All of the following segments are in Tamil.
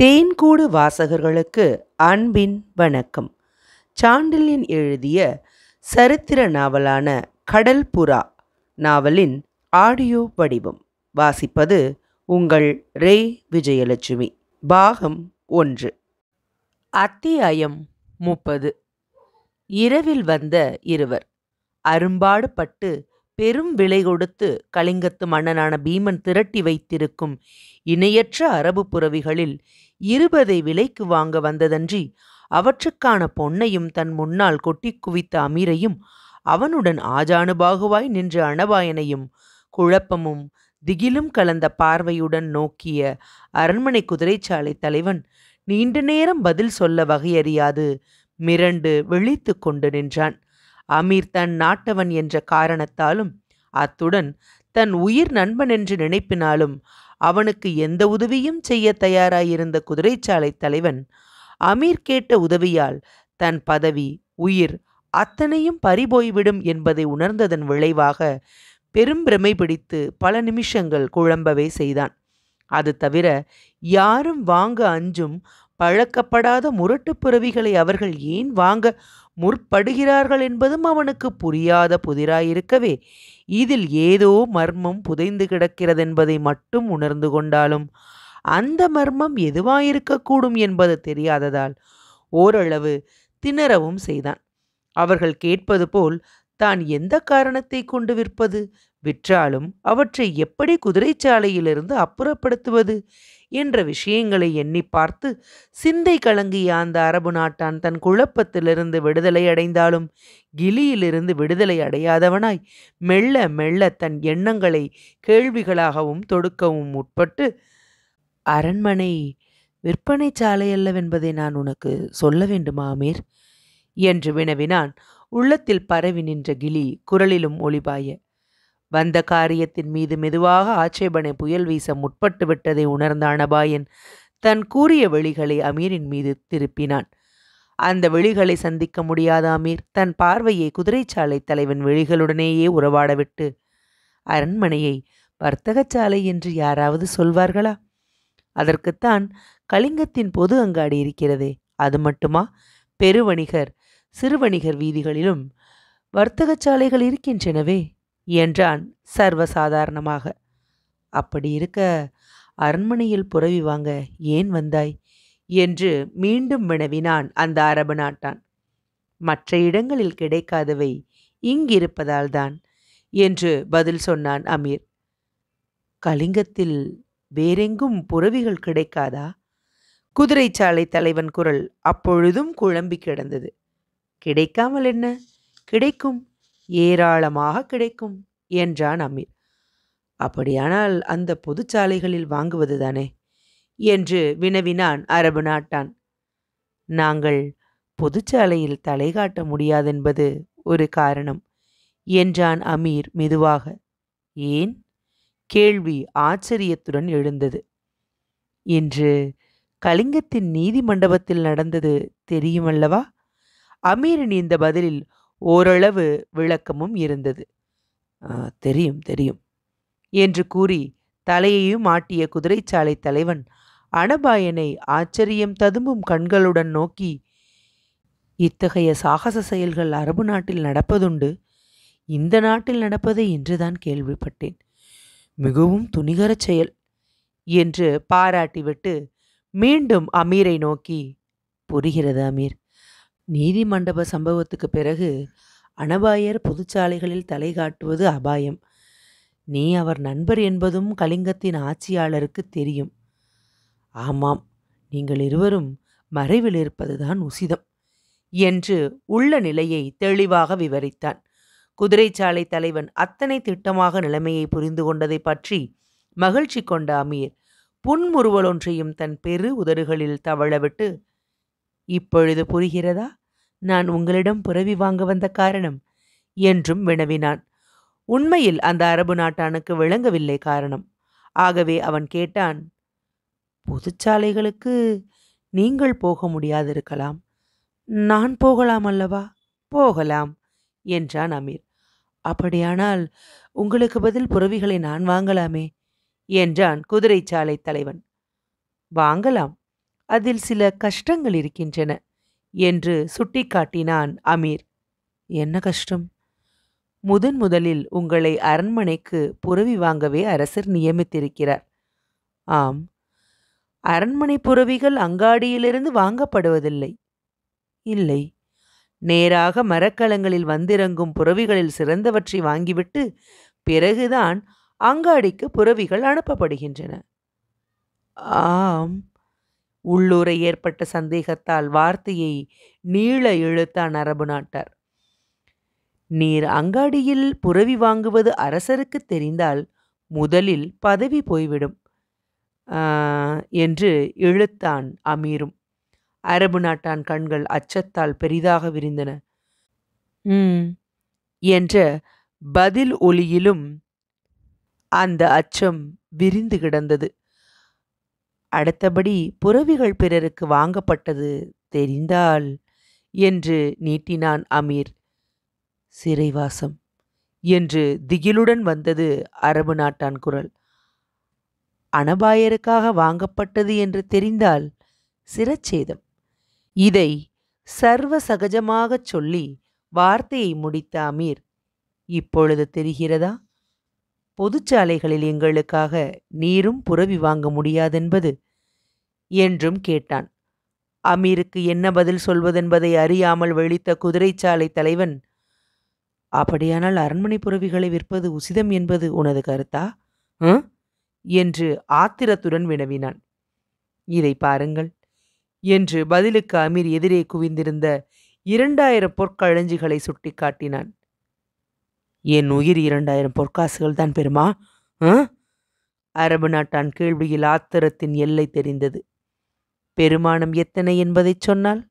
தேன்கூடு வாசகர்களுக்கு அன்பின் வணக்கம் சாண்டில்யன் எழுதிய சரித்திர நாவலான கடல் புறா நாவலின் ஆடியோ வடிவம் வாசிப்பது உங்கள் ரே விஜயலட்சுமி பாகம் ஒன்று அத்தியாயம் முப்பது இரவில் வந்த இருவர் அரும்பாடுபட்டு பெரும் விலை கொடுத்து கலிங்கத்து மன்னனான பீமன் திரட்டி வைத்திருக்கும் இணையற்ற அரபு புறவிகளில் இருபதை விலைக்கு வாங்க வந்ததன்றி அவற்றுக்கான பொன்னையும் தன் முன்னால் கொட்டி குவித்த அமீரையும் அவனுடன் ஆஜானுபாகுவாய் நின்ற அணவாயனையும் குழப்பமும் திகிலும் கலந்த பார்வையுடன் நோக்கிய அரண்மனை குதிரைச்சாலை தலைவன் நீண்ட நேரம் பதில் சொல்ல வகையறியாது மிரண்டு விழித்து கொண்டு நின்றான் அமீர் தன் நாட்டவன் என்ற காரணத்தாலும் அத்துடன் தன் உயிர் நண்பன் என்று நினைப்பினாலும் அவனுக்கு எந்த உதவியும் செய்ய தயாராயிருந்த குதிரைச்சாலை தலைவன் அமீர் கேட்ட உதவியால் தன் பதவி உயிர் அத்தனையும் பறிபோய்விடும் என்பதை உணர்ந்ததன் விளைவாக பெரும் பிரமை பிடித்து பல நிமிஷங்கள் குழம்பவே செய்தான் அது தவிர யாரும் வாங்க அஞ்சும் பழக்கப்படாத முரட்டு பிறவிகளை அவர்கள் ஏன் வாங்க முற்படுகிறார்கள் என்பதும் அவனுக்கு புரியாத புதிராயிருக்கவே இதில் ஏதோ மர்மம் புதைந்து கிடக்கிறதென்பதை மட்டும் உணர்ந்து கொண்டாலும் அந்த மர்மம் எதுவாயிருக்கக்கூடும் என்பது தெரியாததால் ஓரளவு திணறவும் செய்தான் அவர்கள் கேட்பது போல் தான் எந்த காரணத்தை கொண்டு விற்பது விற்றாலும் அவற்றை எப்படி குதிரைச்சாலையிலிருந்து அப்புறப்படுத்துவது என்ற விஷயங்களை எண்ணி பார்த்து சிந்தை கலங்கிய அந்த அரபு நாட்டான் தன் குழப்பத்திலிருந்து விடுதலை அடைந்தாலும் கிலியிலிருந்து விடுதலை அடையாதவனாய் மெல்ல மெல்ல தன் எண்ணங்களை கேள்விகளாகவும் தொடுக்கவும் உட்பட்டு அரண்மனை விற்பனை சாலை அல்லவென்பதை நான் உனக்கு சொல்ல வேண்டுமா அமீர் என்று வினவினான் உள்ளத்தில் பரவி நின்ற கிளி குரலிலும் ஒளிபாய வந்த காரியத்தின் மீது மெதுவாக ஆட்சேபனை புயல் வீச முற்பட்டு விட்டதை உணர்ந்த அனபாயன் தன் கூறிய வெளிகளை அமீரின் மீது திருப்பினான் அந்த வெளிகளை சந்திக்க முடியாத அமீர் தன் பார்வையை குதிரைச்சாலை தலைவன் வெளிகளுடனேயே உறவாடவிட்டு அரண்மனையை வர்த்தகச்சாலை என்று யாராவது சொல்வார்களா அதற்குத்தான் கலிங்கத்தின் பொது அங்காடி இருக்கிறதே அது மட்டுமா பெருவணிகர் சிறுவணிகர் வீதிகளிலும் வர்த்தகச்சாலைகள் இருக்கின்றனவே என்றான் சர்வசாதாரணமாக அப்படி இருக்க அரண்மனையில் புறவி வாங்க ஏன் வந்தாய் என்று மீண்டும் வினவினான் அந்த அரபு நாட்டான் மற்ற இடங்களில் கிடைக்காதவை இங்கிருப்பதால்தான் என்று பதில் சொன்னான் அமீர் கலிங்கத்தில் வேறெங்கும் புறவிகள் கிடைக்காதா குதிரைச்சாலை தலைவன் குரல் அப்பொழுதும் குழம்பி கிடந்தது கிடைக்காமல் என்ன கிடைக்கும் ஏராளமாக கிடைக்கும் என்றான் அமீர் அப்படியானால் அந்த பொதுச்சாலைகளில் வாங்குவது தானே என்று வினவினான் அரபு நாட்டான் நாங்கள் பொதுச்சாலையில் தலை காட்ட முடியாதென்பது ஒரு காரணம் என்றான் அமீர் மெதுவாக ஏன் கேள்வி ஆச்சரியத்துடன் எழுந்தது இன்று கலிங்கத்தின் நீதி மண்டபத்தில் நடந்தது தெரியுமல்லவா அமீரின் இந்த பதிலில் ஓரளவு விளக்கமும் இருந்தது தெரியும் தெரியும் என்று கூறி தலையையும் ஆட்டிய குதிரைச்சாலை தலைவன் அனபாயனை ஆச்சரியம் ததும்பும் கண்களுடன் நோக்கி இத்தகைய சாகச செயல்கள் அரபு நாட்டில் நடப்பதுண்டு இந்த நாட்டில் நடப்பதை இன்றுதான் கேள்விப்பட்டேன் மிகவும் துணிகரச் செயல் என்று பாராட்டிவிட்டு மீண்டும் அமீரை நோக்கி புரிகிறது அமீர் நீதிமண்டப சம்பவத்துக்கு பிறகு அனபாயர் பொதுச்சாலைகளில் தலை காட்டுவது அபாயம் நீ அவர் நண்பர் என்பதும் கலிங்கத்தின் ஆட்சியாளருக்கு தெரியும் ஆமாம் நீங்கள் இருவரும் மறைவில் இருப்பதுதான் உசிதம் என்று உள்ள நிலையை தெளிவாக விவரித்தான் குதிரைச்சாலை தலைவன் அத்தனை திட்டமாக நிலைமையை புரிந்து கொண்டதை பற்றி மகிழ்ச்சி கொண்ட அமீர் புன்முறுவலொன்றையும் தன் பெரு உதடுகளில் தவழவிட்டு இப்பொழுது புரிகிறதா நான் உங்களிடம் புறவி வாங்க வந்த காரணம் என்றும் வினவினான் உண்மையில் அந்த அரபு நாட்டானுக்கு விளங்கவில்லை காரணம் ஆகவே அவன் கேட்டான் பொதுச்சாலைகளுக்கு நீங்கள் போக முடியாதிருக்கலாம் நான் போகலாம் அல்லவா போகலாம் என்றான் அமீர் அப்படியானால் உங்களுக்கு பதில் புறவிகளை நான் வாங்கலாமே என்றான் குதிரைச்சாலை தலைவன் வாங்கலாம் அதில் சில கஷ்டங்கள் இருக்கின்றன என்று சுட்டிக்காட்டினான் அமீர் என்ன கஷ்டம் முதன் முதலில் உங்களை அரண்மனைக்கு புறவி வாங்கவே அரசர் நியமித்திருக்கிறார் ஆம் அரண்மனை புறவிகள் அங்காடியிலிருந்து வாங்கப்படுவதில்லை இல்லை நேராக மரக்கலங்களில் வந்திறங்கும் புறவிகளில் சிறந்தவற்றை வாங்கிவிட்டு பிறகுதான் அங்காடிக்கு புறவிகள் அனுப்பப்படுகின்றன ஆம் உள்ளூரை ஏற்பட்ட சந்தேகத்தால் வார்த்தையை நீள இழுத்தான் அரபு நாட்டார் நீர் அங்காடியில் புறவி வாங்குவது அரசருக்கு தெரிந்தால் முதலில் பதவி போய்விடும் என்று இழுத்தான் அமீரும் அரபு நாட்டான் கண்கள் அச்சத்தால் பெரிதாக விரிந்தன என்ற பதில் ஒளியிலும் அந்த அச்சம் விரிந்து கிடந்தது அடுத்தபடி புறவிகள் பிறருக்கு வாங்கப்பட்டது தெரிந்தால் என்று நீட்டினான் அமீர் சிறைவாசம் என்று திகிலுடன் வந்தது அரபு நாட்டான் குரல் அனபாயருக்காக வாங்கப்பட்டது என்று தெரிந்தால் சிரச்சேதம் இதை சர்வ சகஜமாகச் சொல்லி வார்த்தையை முடித்த அமீர் இப்பொழுது தெரிகிறதா பொதுச்சாலைகளில் எங்களுக்காக நீரும் புறவி வாங்க முடியாதென்பது என்றும் கேட்டான் அமீருக்கு என்ன பதில் சொல்வதென்பதை அறியாமல் வெளித்த குதிரைச்சாலை தலைவன் அப்படியானால் அரண்மனை புறவிகளை விற்பது உசிதம் என்பது உனது கருத்தா என்று ஆத்திரத்துடன் வினவினான் இதை பாருங்கள் என்று பதிலுக்கு அமீர் எதிரே குவிந்திருந்த இரண்டாயிரம் பொற்கழஞ்சிகளை சுட்டி காட்டினான் என் உயிர் இரண்டாயிரம் பொற்காசுகள் தான் பெருமா அரபு நாட்டான் கேள்வியில் ஆத்திரத்தின் எல்லை தெரிந்தது பெருமானம் எத்தனை என்பதை சொன்னால்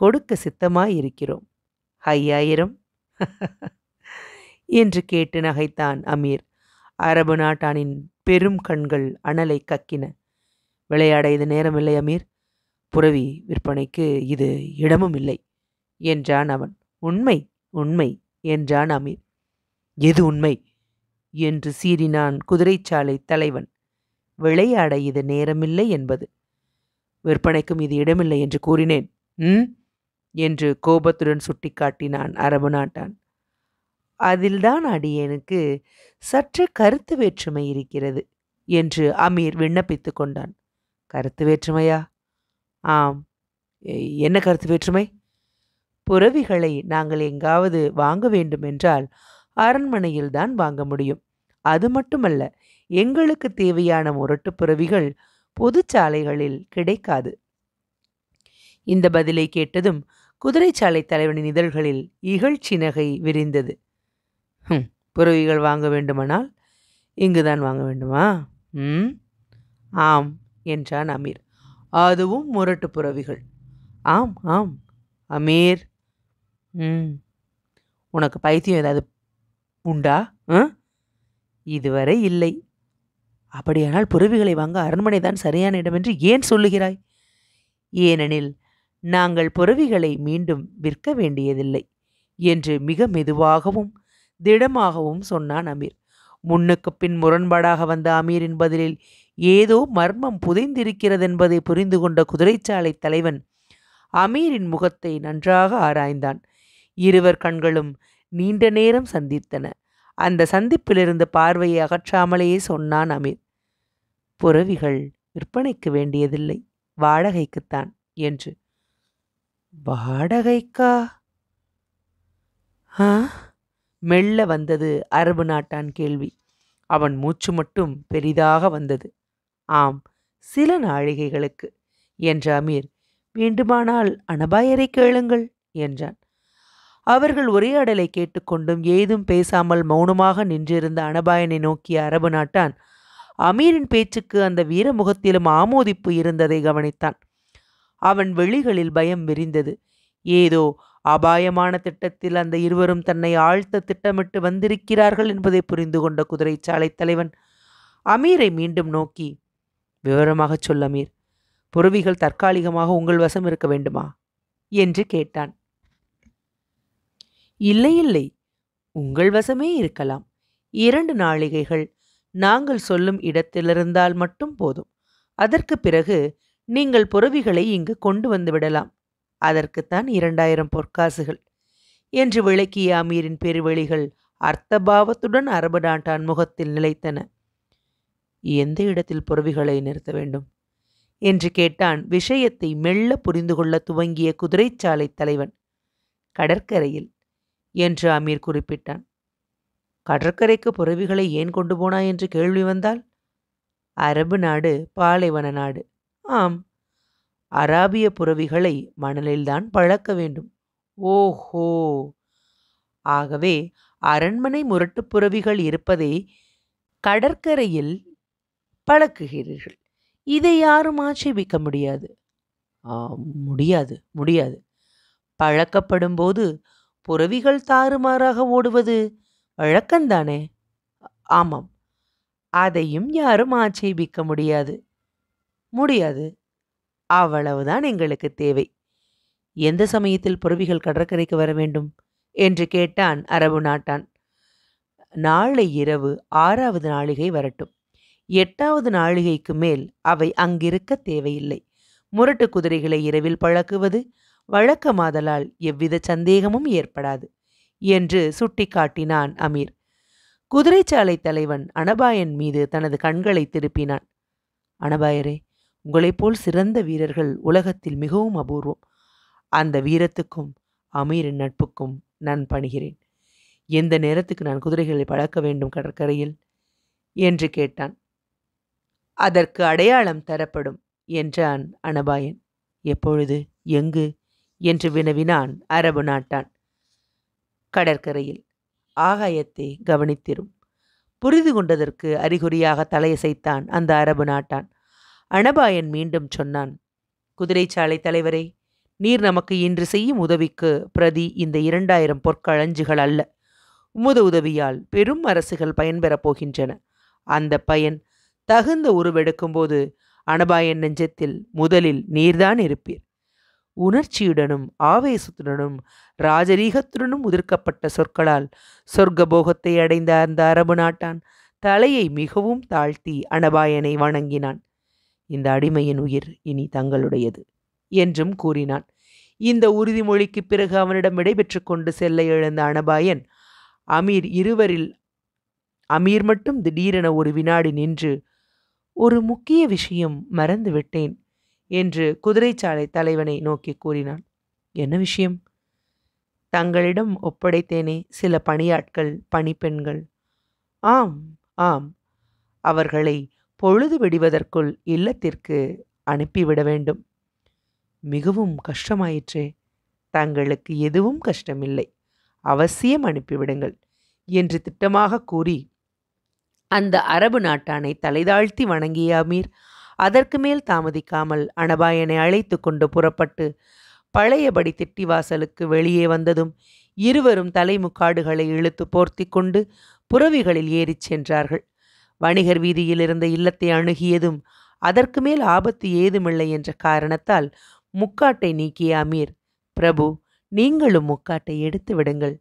கொடுக்க சித்தமாயிருக்கிறோம் ஐயாயிரம் என்று கேட்டு நகைத்தான் அமீர் அரபு நாட்டானின் பெரும் கண்கள் அனலை கக்கின விளையாட இது நேரமில்லை அமீர் புறவி விற்பனைக்கு இது இடமும் இல்லை என்றான் அவன் உண்மை உண்மை என்றான் அமீர் எது உண்மை என்று சீறினான் குதிரைச்சாலை தலைவன் விளையாட இது நேரமில்லை என்பது விற்பனைக்கும் இது இடமில்லை என்று கூறினேன் ம் என்று கோபத்துடன் சுட்டிக்காட்டினான் அரபு நாட்டான் அதில்தான் அடியேனுக்கு சற்று கருத்து வேற்றுமை இருக்கிறது என்று அமீர் விண்ணப்பித்து கொண்டான் கருத்து வேற்றுமையா ஆம் என்ன கருத்து வேற்றுமை புறவிகளை நாங்கள் எங்காவது வாங்க வேண்டுமென்றால் அரண்மனையில்தான் வாங்க முடியும் அது மட்டுமல்ல எங்களுக்கு தேவையான முரட்டு பிறவிகள் பொது சாலைகளில் கிடைக்காது இந்த பதிலை கேட்டதும் குதிரைச்சாலை தலைவனின் இதழ்களில் இகழ்ச்சி நகை விரிந்தது ம் புறவிகள் வாங்க வேண்டுமானால் இங்குதான் வாங்க வேண்டுமா ம் ஆம் என்றான் அமீர் அதுவும் முரட்டு புறவிகள் ஆம் ஆம் அமீர் ம் உனக்கு பைத்தியம் ஏதாவது உண்டா இதுவரை இல்லை அப்படியானால் புறவிகளை வாங்க அரண்மனை தான் சரியான என்று ஏன் சொல்லுகிறாய் ஏனெனில் நாங்கள் புறவிகளை மீண்டும் விற்க வேண்டியதில்லை என்று மிக மெதுவாகவும் திடமாகவும் சொன்னான் அமீர் முன்னுக்கு பின் முரண்பாடாக வந்த அமீரின் பதிலில் ஏதோ மர்மம் புதைந்திருக்கிறதென்பதை புரிந்து கொண்ட குதிரைச்சாலை தலைவன் அமீரின் முகத்தை நன்றாக ஆராய்ந்தான் இருவர் கண்களும் நீண்ட நேரம் சந்தித்தன அந்த சந்திப்பிலிருந்து பார்வையை அகற்றாமலேயே சொன்னான் அமீர் புறவிகள் விற்பனைக்கு வேண்டியதில்லை வாடகைக்குத்தான் என்று வாடகைக்கா ஆ மெல்ல வந்தது அரபு நாட்டான் கேள்வி அவன் மூச்சு மட்டும் பெரிதாக வந்தது ஆம் சில நாழிகைகளுக்கு என்ற அமீர் வேண்டுமானால் அனபாயரை கேளுங்கள் என்றான் அவர்கள் உரையாடலை கேட்டுக்கொண்டும் ஏதும் பேசாமல் மௌனமாக நின்றிருந்த அனபாயனை நோக்கிய அரபு நாட்டான் அமீரின் பேச்சுக்கு அந்த வீரமுகத்திலும் ஆமோதிப்பு இருந்ததை கவனித்தான் அவன் வெளிகளில் பயம் விரிந்தது ஏதோ அபாயமான திட்டத்தில் அந்த இருவரும் தன்னை ஆழ்த்த திட்டமிட்டு வந்திருக்கிறார்கள் என்பதை புரிந்து கொண்ட குதிரைச்சாலை தலைவன் அமீரை மீண்டும் நோக்கி விவரமாகச் சொல்லமீர் புறவிகள் தற்காலிகமாக உங்கள் வசம் இருக்க வேண்டுமா என்று கேட்டான் இல்லை இல்லை உங்கள் வசமே இருக்கலாம் இரண்டு நாளிகைகள் நாங்கள் சொல்லும் இடத்திலிருந்தால் மட்டும் போதும் அதற்கு பிறகு நீங்கள் புறவிகளை இங்கு கொண்டு வந்து விடலாம் அதற்குத்தான் இரண்டாயிரம் பொற்காசுகள் என்று விளக்கிய அமீரின் பெருவெளிகள் அர்த்தபாவத்துடன் அரபு நாட்டான் முகத்தில் நிலைத்தன எந்த இடத்தில் புறவிகளை நிறுத்த வேண்டும் என்று கேட்டான் விஷயத்தை மெல்ல புரிந்து கொள்ள துவங்கிய குதிரைச்சாலை தலைவன் கடற்கரையில் என்று அமீர் குறிப்பிட்டான் கடற்கரைக்கு புறவிகளை ஏன் கொண்டு போனாய் என்று கேள்வி வந்தால் அரபு நாடு பாலைவன நாடு ஆம் அராபிய புறவிகளை மணலில்தான் பழக்க வேண்டும் ஓஹோ ஆகவே அரண்மனை முரட்டு புறவிகள் இருப்பதை கடற்கரையில் பழக்குகிறீர்கள் இதை யாரும் ஆட்சேபிக்க முடியாது முடியாது முடியாது பழக்கப்படும் போது புறவிகள் தாறுமாறாக ஓடுவது வழக்கந்தானே ஆமாம் அதையும் யாரும் ஆட்சேபிக்க முடியாது முடியாது அவ்வளவுதான் எங்களுக்கு தேவை எந்த சமயத்தில் புறவிகள் கடற்கரைக்கு வர வேண்டும் என்று கேட்டான் அரபு நாட்டான் நாளை இரவு ஆறாவது நாளிகை வரட்டும் எட்டாவது நாளிகைக்கு மேல் அவை அங்கிருக்க தேவையில்லை முரட்டு குதிரைகளை இரவில் பழக்குவது வழக்கமாதலால் எவ்வித சந்தேகமும் ஏற்படாது என்று சுட்டிக்காட்டினான் அமீர் குதிரைச்சாலை தலைவன் அனபாயன் மீது தனது கண்களை திருப்பினான் அனபாயரே போல் சிறந்த வீரர்கள் உலகத்தில் மிகவும் அபூர்வம் அந்த வீரத்துக்கும் அமீரின் நட்புக்கும் நான் பணிகிறேன் எந்த நேரத்துக்கு நான் குதிரைகளை பழக்க வேண்டும் கடற்கரையில் என்று கேட்டான் அதற்கு அடையாளம் தரப்படும் என்றான் அனபாயன் எப்பொழுது எங்கு என்று வினவினான் அரபு நாட்டான் கடற்கரையில் ஆகாயத்தை கவனித்திரும் புரிந்து கொண்டதற்கு அறிகுறியாக தலையசைத்தான் அந்த அரபு நாட்டான் அனபாயன் மீண்டும் சொன்னான் குதிரைச்சாலை தலைவரே நீர் நமக்கு இன்று செய்யும் உதவிக்கு பிரதி இந்த இரண்டாயிரம் பொற்களஞ்சுகள் அல்ல உமது உதவியால் பெரும் அரசுகள் பயன்பெறப் போகின்றன அந்த பயன் தகுந்த உருவெடுக்கும்போது அனபாயன் நெஞ்சத்தில் முதலில் நீர்தான் இருப்பீர் உணர்ச்சியுடனும் ஆவேசத்துடனும் ராஜரீகத்துடனும் உதிர்க்கப்பட்ட சொற்களால் சொர்க்கபோகத்தை அடைந்த அந்த அரபு நாட்டான் தலையை மிகவும் தாழ்த்தி அனபாயனை வணங்கினான் இந்த அடிமையின் உயிர் இனி தங்களுடையது என்றும் கூறினான் இந்த உறுதிமொழிக்கு பிறகு அவனிடம் விடைபெற்று கொண்டு செல்ல எழுந்த அனபாயன் அமீர் இருவரில் அமீர் மட்டும் திடீரென ஒரு வினாடி நின்று ஒரு முக்கிய விஷயம் மறந்துவிட்டேன் என்று குதிரைச்சாலை தலைவனை நோக்கி கூறினான் என்ன விஷயம் தங்களிடம் ஒப்படைத்தேனே சில பணியாட்கள் பணிப்பெண்கள் ஆம் ஆம் அவர்களை பொழுது விடுவதற்குள் இல்லத்திற்கு அனுப்பிவிட வேண்டும் மிகவும் கஷ்டமாயிற்றே தங்களுக்கு எதுவும் கஷ்டமில்லை அவசியம் அனுப்பிவிடுங்கள் என்று திட்டமாக கூறி அந்த அரபு நாட்டானை தலைதாழ்த்தி வணங்கியாமீர் அமீர் அதற்கு மேல் தாமதிக்காமல் அனபாயனை அழைத்து கொண்டு புறப்பட்டு பழையபடி திட்டிவாசலுக்கு வெளியே வந்ததும் இருவரும் தலைமுக்காடுகளை இழுத்து போர்த்தி கொண்டு புறவிகளில் ஏறிச் சென்றார்கள் வணிகர் வீதியில் இருந்த இல்லத்தை அணுகியதும் அதற்கு மேல் ஆபத்து ஏதுமில்லை என்ற காரணத்தால் முக்காட்டை நீக்கிய அமீர் பிரபு நீங்களும் முக்காட்டை எடுத்து விடுங்கள்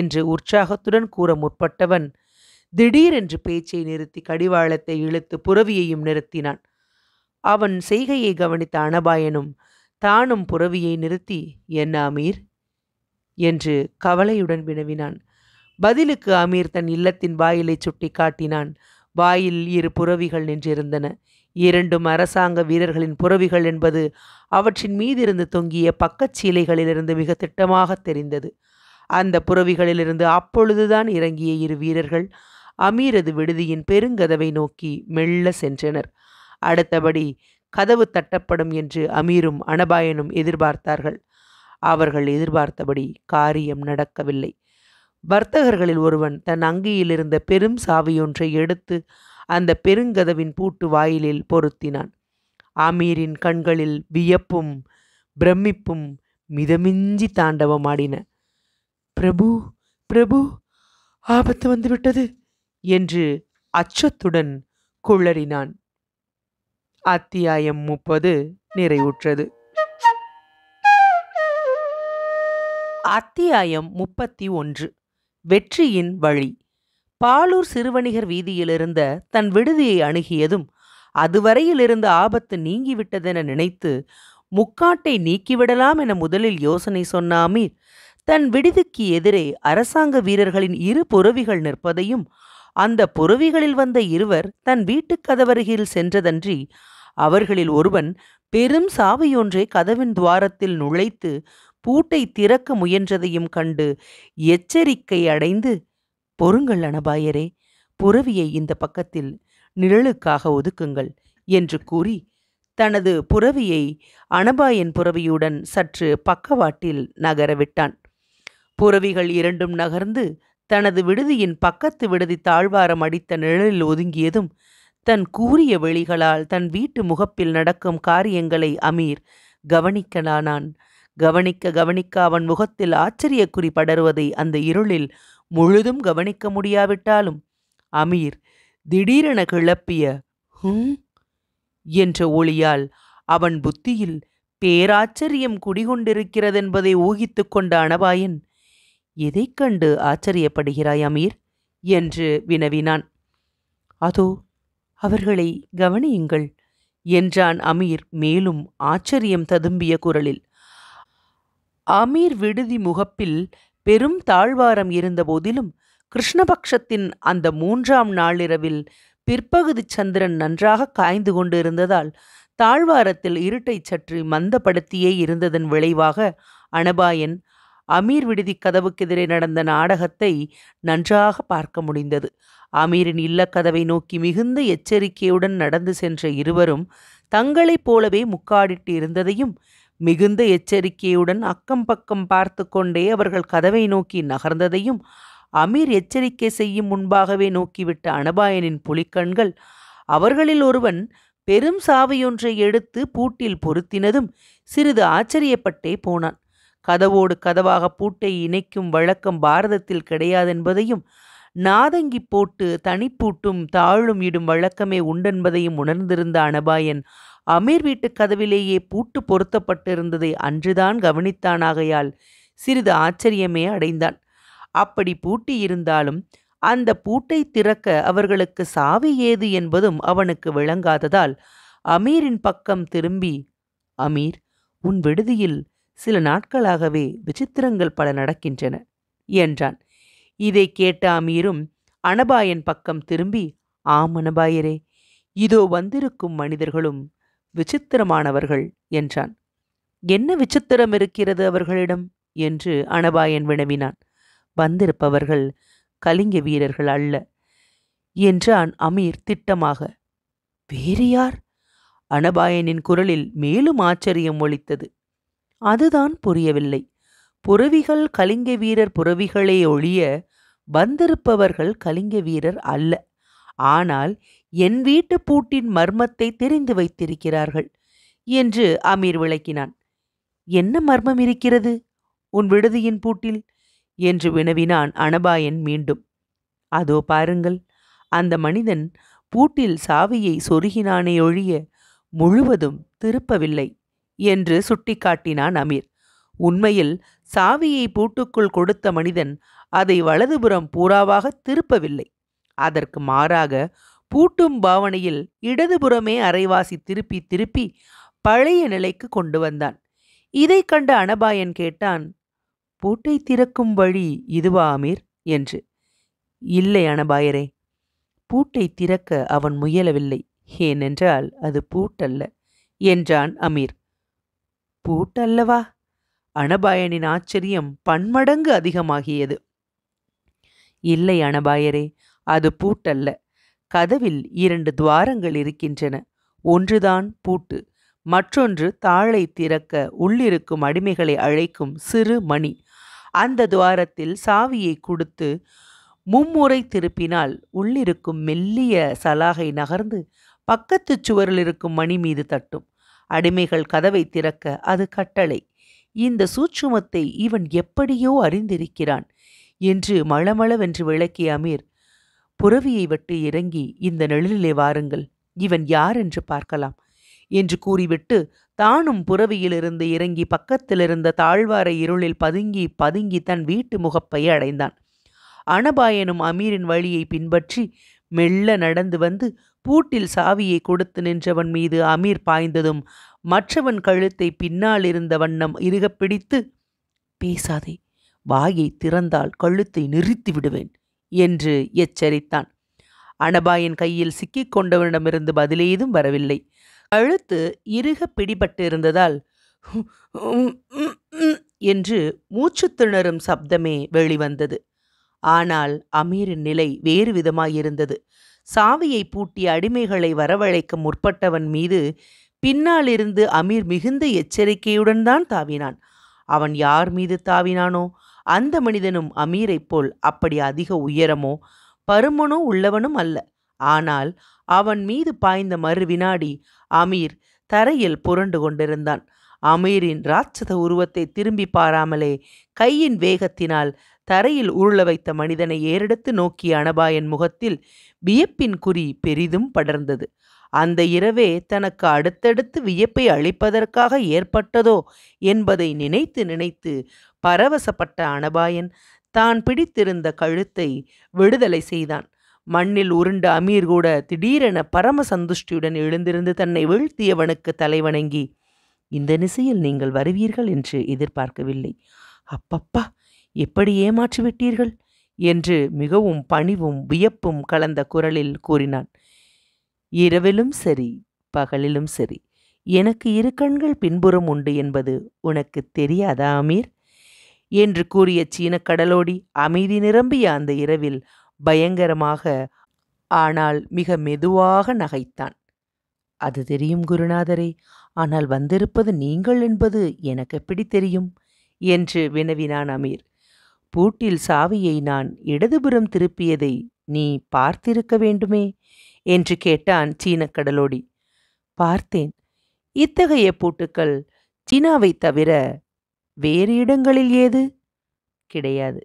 என்று உற்சாகத்துடன் கூற முற்பட்டவன் திடீரென்று பேச்சை நிறுத்தி கடிவாளத்தை இழுத்து புறவியையும் நிறுத்தினான் அவன் செய்கையை கவனித்த அனபாயனும் தானும் புறவியை நிறுத்தி என்ன அமீர் என்று கவலையுடன் வினவினான் பதிலுக்கு அமீர் தன் இல்லத்தின் வாயிலை சுட்டி காட்டினான் வாயில் இரு புறவிகள் நின்றிருந்தன இரண்டும் அரசாங்க வீரர்களின் புறவிகள் என்பது அவற்றின் மீதிருந்து தொங்கிய பக்கச்சீலைகளிலிருந்து மிக திட்டமாக தெரிந்தது அந்த புறவிகளிலிருந்து அப்பொழுதுதான் இறங்கிய இரு வீரர்கள் அமீரது விடுதியின் பெருங்கதவை நோக்கி மெல்ல சென்றனர் அடுத்தபடி கதவு தட்டப்படும் என்று அமீரும் அனபாயனும் எதிர்பார்த்தார்கள் அவர்கள் எதிர்பார்த்தபடி காரியம் நடக்கவில்லை வர்த்தகர்களில் ஒருவன் தன் அங்கியிலிருந்த பெரும் சாவியொன்றை எடுத்து அந்த பெருங்கதவின் பூட்டு வாயிலில் பொருத்தினான் ஆமீரின் கண்களில் வியப்பும் பிரமிப்பும் மிதமிஞ்சி தாண்டவமாடின பிரபு பிரபு ஆபத்து வந்துவிட்டது என்று அச்சத்துடன் குளறினான் அத்தியாயம் முப்பது நிறைவுற்றது அத்தியாயம் முப்பத்தி ஒன்று வெற்றியின் வழி பாலூர் சிறுவணிகர் வீதியிலிருந்த தன் விடுதியை அணுகியதும் அதுவரையில் இருந்த ஆபத்து நீங்கிவிட்டதென நினைத்து முக்காட்டை நீக்கிவிடலாம் என முதலில் யோசனை சொன்னாமீர் தன் விடுதிக்கு எதிரே அரசாங்க வீரர்களின் இரு புறவிகள் நிற்பதையும் அந்த புறவிகளில் வந்த இருவர் தன் வீட்டுக் கதவருகில் சென்றதன்றி அவர்களில் ஒருவன் பெரும் சாவியொன்றை கதவின் துவாரத்தில் நுழைத்து பூட்டை திறக்க முயன்றதையும் கண்டு எச்சரிக்கை அடைந்து பொறுங்கள் அனபாயரே புறவியை இந்த பக்கத்தில் நிழலுக்காக ஒதுக்குங்கள் என்று கூறி தனது புறவியை அனபாயன் புறவியுடன் சற்று பக்கவாட்டில் நகரவிட்டான் புறவிகள் இரண்டும் நகர்ந்து தனது விடுதியின் பக்கத்து விடுதி தாழ்வாரம் அடித்த நிழலில் ஒதுங்கியதும் தன் கூறிய வெளிகளால் தன் வீட்டு முகப்பில் நடக்கும் காரியங்களை அமீர் கவனிக்கலானான் கவனிக்க கவனிக்க அவன் முகத்தில் ஆச்சரியக்குறி படருவதை அந்த இருளில் முழுதும் கவனிக்க முடியாவிட்டாலும் அமீர் திடீரென கிளப்பிய ஹும் என்ற ஒளியால் அவன் புத்தியில் பேராச்சரியம் குடிகொண்டிருக்கிறதென்பதை ஊகித்து கொண்ட அனபாயன் எதைக் கண்டு ஆச்சரியப்படுகிறாய் அமீர் என்று வினவினான் அதோ அவர்களை கவனியுங்கள் என்றான் அமீர் மேலும் ஆச்சரியம் ததும்பிய குரலில் அமீர் விடுதி முகப்பில் பெரும் தாழ்வாரம் இருந்தபோதிலும் கிருஷ்ணபக்ஷத்தின் அந்த மூன்றாம் நாளிரவில் பிற்பகுதி சந்திரன் நன்றாக காய்ந்து கொண்டு இருந்ததால் தாழ்வாரத்தில் இருட்டை சற்று மந்தப்படுத்தியே இருந்ததன் விளைவாக அனபாயன் அமீர் விடுதி கதவுக்கெதிரே நடந்த நாடகத்தை நன்றாக பார்க்க முடிந்தது அமீரின் இல்லக்கதவை நோக்கி மிகுந்த எச்சரிக்கையுடன் நடந்து சென்ற இருவரும் தங்களைப் போலவே முக்காடிட்டு இருந்ததையும் மிகுந்த எச்சரிக்கையுடன் அக்கம் பக்கம் பார்த்து கொண்டே அவர்கள் கதவை நோக்கி நகர்ந்ததையும் அமீர் எச்சரிக்கை செய்யும் முன்பாகவே நோக்கிவிட்ட அனபாயனின் புலிக்கண்கள் அவர்களில் ஒருவன் பெரும் சாவையொன்றை எடுத்து பூட்டில் பொருத்தினதும் சிறிது ஆச்சரியப்பட்டே போனான் கதவோடு கதவாக பூட்டை இணைக்கும் வழக்கம் பாரதத்தில் கிடையாதென்பதையும் நாதங்கி போட்டு தனிப்பூட்டும் தாழும் இடும் வழக்கமே உண்டென்பதையும் உணர்ந்திருந்த அனபாயன் அமீர் வீட்டு கதவிலேயே பூட்டு பொருத்தப்பட்டிருந்ததை அன்றுதான் கவனித்தானாகையால் சிறிது ஆச்சரியமே அடைந்தான் அப்படி பூட்டி இருந்தாலும் அந்த பூட்டை திறக்க அவர்களுக்கு சாவி ஏது என்பதும் அவனுக்கு விளங்காததால் அமீரின் பக்கம் திரும்பி அமீர் உன் விடுதியில் சில நாட்களாகவே விசித்திரங்கள் பல நடக்கின்றன என்றான் இதை கேட்ட அமீரும் அனபாயன் பக்கம் திரும்பி ஆம் அனபாயரே இதோ வந்திருக்கும் மனிதர்களும் விசித்திரமானவர்கள் என்றான் என்ன விசித்திரம் இருக்கிறது அவர்களிடம் என்று அனபாயன் வினவினான் வந்திருப்பவர்கள் கலிங்க வீரர்கள் அல்ல என்றான் அமீர் திட்டமாக வேறு யார் அனபாயனின் குரலில் மேலும் ஆச்சரியம் ஒழித்தது அதுதான் புரியவில்லை புறவிகள் கலிங்க வீரர் புறவிகளே ஒழிய வந்திருப்பவர்கள் கலிங்க வீரர் அல்ல ஆனால் என் வீட்டு பூட்டின் மர்மத்தை தெரிந்து வைத்திருக்கிறார்கள் என்று அமீர் விளக்கினான் என்ன மர்மம் இருக்கிறது உன் விடுதியின் பூட்டில் என்று வினவினான் அனபாயன் மீண்டும் அதோ பாருங்கள் அந்த மனிதன் பூட்டில் சாவியை சொருகினானே ஒழிய முழுவதும் திருப்பவில்லை என்று சுட்டிக்காட்டினான் அமீர் உண்மையில் சாவியை பூட்டுக்குள் கொடுத்த மனிதன் அதை வலதுபுறம் பூராவாக திருப்பவில்லை அதற்கு மாறாக பூட்டும் பாவனையில் இடதுபுறமே அரைவாசி திருப்பி திருப்பி பழைய நிலைக்கு கொண்டு வந்தான் இதை கண்ட அனபாயன் கேட்டான் பூட்டை திறக்கும் வழி இதுவா அமீர் என்று இல்லை அனபாயரே பூட்டை திறக்க அவன் முயலவில்லை ஏனென்றால் அது பூட்டல்ல என்றான் அமீர் பூட்டல்லவா அனபாயனின் ஆச்சரியம் பன்மடங்கு அதிகமாகியது இல்லை அனபாயரே அது பூட்டல்ல கதவில் இரண்டு துவாரங்கள் இருக்கின்றன ஒன்றுதான் பூட்டு மற்றொன்று தாளை திறக்க உள்ளிருக்கும் அடிமைகளை அழைக்கும் சிறு மணி அந்த துவாரத்தில் சாவியை கொடுத்து மும்முறை திருப்பினால் உள்ளிருக்கும் மெல்லிய சலாகை நகர்ந்து பக்கத்து சுவரில் இருக்கும் மணி மீது தட்டும் அடிமைகள் கதவை திறக்க அது கட்டளை இந்த சூட்சுமத்தை இவன் எப்படியோ அறிந்திருக்கிறான் என்று மளமளவென்று விளக்கிய அமீர் புறவியை விட்டு இறங்கி இந்த நிழலிலே வாருங்கள் இவன் யார் என்று பார்க்கலாம் என்று கூறிவிட்டு தானும் புறவியிலிருந்து இறங்கி பக்கத்திலிருந்த தாழ்வார இருளில் பதுங்கி பதுங்கி தன் வீட்டு முகப்பை அடைந்தான் அனபாயனும் அமீரின் வழியை பின்பற்றி மெல்ல நடந்து வந்து பூட்டில் சாவியை கொடுத்து நின்றவன் மீது அமீர் பாய்ந்ததும் மற்றவன் கழுத்தை பின்னால் இருந்த வண்ணம் இருகப் பிடித்து பேசாதே வாயை திறந்தால் கழுத்தை நிறுத்தி விடுவேன் என்று எச்சரித்தான் அனபாயின் கையில் சிக்கிக் கொண்டவனிடமிருந்து பதிலேதும் வரவில்லை கழுத்து இருக பிடிபட்டிருந்ததால் என்று மூச்சு திணறும் சப்தமே வெளிவந்தது ஆனால் அமீரின் நிலை வேறு விதமாயிருந்தது சாவியை பூட்டி அடிமைகளை வரவழைக்க முற்பட்டவன் மீது பின்னாலிருந்து அமீர் மிகுந்த எச்சரிக்கையுடன் தான் தாவினான் அவன் யார் மீது தாவினானோ அந்த மனிதனும் அமீரைப் போல் அப்படி அதிக உயரமோ பருமனோ உள்ளவனும் அல்ல ஆனால் அவன் மீது பாய்ந்த மறு வினாடி அமீர் தரையில் புரண்டு கொண்டிருந்தான் அமீரின் ராட்சத உருவத்தை திரும்பி பாராமலே கையின் வேகத்தினால் தரையில் உருள வைத்த மனிதனை ஏறெடுத்து நோக்கிய அனபாயன் முகத்தில் வியப்பின் குறி பெரிதும் படர்ந்தது அந்த இரவே தனக்கு அடுத்தடுத்து வியப்பை அளிப்பதற்காக ஏற்பட்டதோ என்பதை நினைத்து நினைத்து பரவசப்பட்ட அனபாயன் தான் பிடித்திருந்த கழுத்தை விடுதலை செய்தான் மண்ணில் உருண்ட அமீர் கூட திடீரென பரம சந்துஷ்டியுடன் எழுந்திருந்து தன்னை வீழ்த்தியவனுக்கு தலைவணங்கி இந்த நிசையில் நீங்கள் வருவீர்கள் என்று எதிர்பார்க்கவில்லை அப்பப்பா எப்படி ஏமாற்றிவிட்டீர்கள் என்று மிகவும் பணிவும் வியப்பும் கலந்த குரலில் கூறினான் இரவிலும் சரி பகலிலும் சரி எனக்கு இரு கண்கள் பின்புறம் உண்டு என்பது உனக்கு தெரியாதா அமீர் என்று கூறிய சீன கடலோடி அமைதி நிரம்பிய அந்த இரவில் பயங்கரமாக ஆனால் மிக மெதுவாக நகைத்தான் அது தெரியும் குருநாதரே ஆனால் வந்திருப்பது நீங்கள் என்பது எனக்கு எப்படி தெரியும் என்று வினவினான் அமீர் பூட்டில் சாவியை நான் இடதுபுறம் திருப்பியதை நீ பார்த்திருக்க வேண்டுமே என்று கேட்டான் சீன கடலோடி பார்த்தேன் இத்தகைய பூட்டுக்கள் சீனாவை தவிர வேறு இடங்களில் ஏது கிடையாது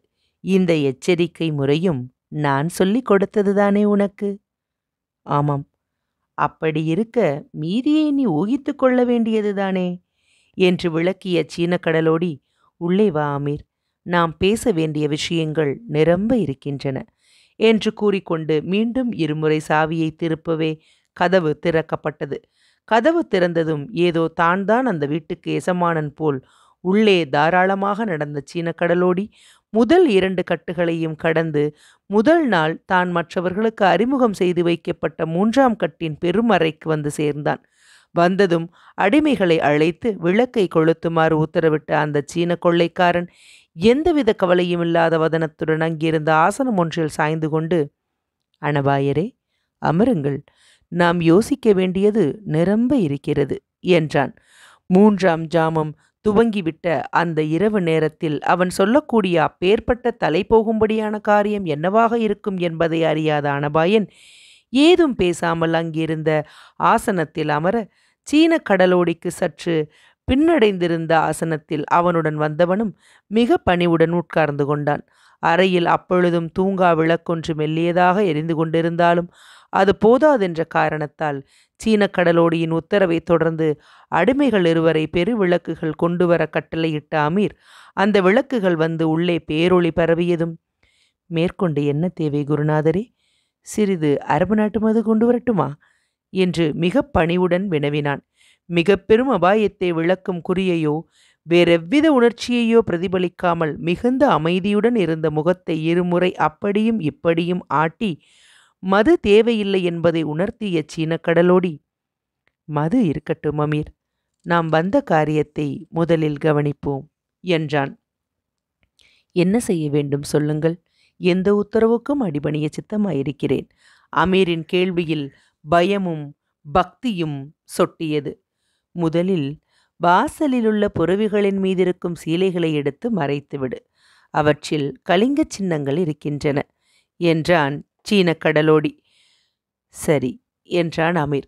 இந்த எச்சரிக்கை முறையும் நான் சொல்லிக் கொடுத்ததுதானே உனக்கு ஆமாம் அப்படி இருக்க மீதியை நீ ஊகித்து கொள்ள வேண்டியதுதானே என்று விளக்கிய சீன கடலோடி உள்ளே வா அமீர் நாம் பேச வேண்டிய விஷயங்கள் நிரம்ப இருக்கின்றன என்று கூறிக்கொண்டு மீண்டும் இருமுறை சாவியை திருப்பவே கதவு திறக்கப்பட்டது கதவு திறந்ததும் ஏதோ தான் தான் அந்த வீட்டுக்கு எசமானன் போல் உள்ளே தாராளமாக நடந்த சீனக்கடலோடி முதல் இரண்டு கட்டுகளையும் கடந்து முதல் நாள் தான் மற்றவர்களுக்கு அறிமுகம் செய்து வைக்கப்பட்ட மூன்றாம் கட்டின் பெரும் அறைக்கு வந்து சேர்ந்தான் வந்ததும் அடிமைகளை அழைத்து விளக்கை கொளுத்துமாறு உத்தரவிட்ட அந்த சீன கொள்ளைக்காரன் எந்தவித கவலையும் இல்லாத வதனத்துடன் அங்கிருந்த ஆசனம் ஒன்றில் சாய்ந்து கொண்டு அனபாயரே அமருங்கள் நாம் யோசிக்க வேண்டியது நிரம்ப இருக்கிறது என்றான் மூன்றாம் ஜாமம் துவங்கிவிட்ட அந்த இரவு நேரத்தில் அவன் சொல்லக்கூடிய அப்பேற்பட்ட தலை போகும்படியான காரியம் என்னவாக இருக்கும் என்பதை அறியாத அனபாயன் ஏதும் பேசாமல் அங்கிருந்த ஆசனத்தில் அமர சீன கடலோடிக்கு சற்று பின்னடைந்திருந்த ஆசனத்தில் அவனுடன் வந்தவனும் மிக பணிவுடன் உட்கார்ந்து கொண்டான் அறையில் அப்பொழுதும் தூங்கா விளக்கொன்று மெல்லியதாக எரிந்து கொண்டிருந்தாலும் அது போதாதென்ற காரணத்தால் சீன கடலோடியின் உத்தரவை தொடர்ந்து அடிமைகள் இருவரை பெரு விளக்குகள் கொண்டு வர கட்டளையிட்ட அமீர் அந்த விளக்குகள் வந்து உள்ளே பேரொளி பரவியதும் மேற்கொண்டு என்ன தேவை குருநாதரே சிறிது அரபு நாட்டு மது கொண்டு வரட்டுமா என்று மிக பணிவுடன் வினவினான் மிக பெரும் அபாயத்தை விளக்கும் குறியையோ வேறெவ்வித உணர்ச்சியையோ பிரதிபலிக்காமல் மிகுந்த அமைதியுடன் இருந்த முகத்தை இருமுறை அப்படியும் இப்படியும் ஆட்டி மது தேவையில்லை என்பதை உணர்த்திய சீன கடலோடி மது இருக்கட்டும் அமீர் நாம் வந்த காரியத்தை முதலில் கவனிப்போம் என்றான் என்ன செய்ய வேண்டும் சொல்லுங்கள் எந்த உத்தரவுக்கும் அடிபணிய சித்தமாயிருக்கிறேன் அமீரின் கேள்வியில் பயமும் பக்தியும் சொட்டியது முதலில் வாசலிலுள்ள புறவிகளின் மீதிருக்கும் சீலைகளை எடுத்து மறைத்துவிடு அவற்றில் கலிங்க சின்னங்கள் இருக்கின்றன என்றான் சீன கடலோடி சரி என்றான் அமீர்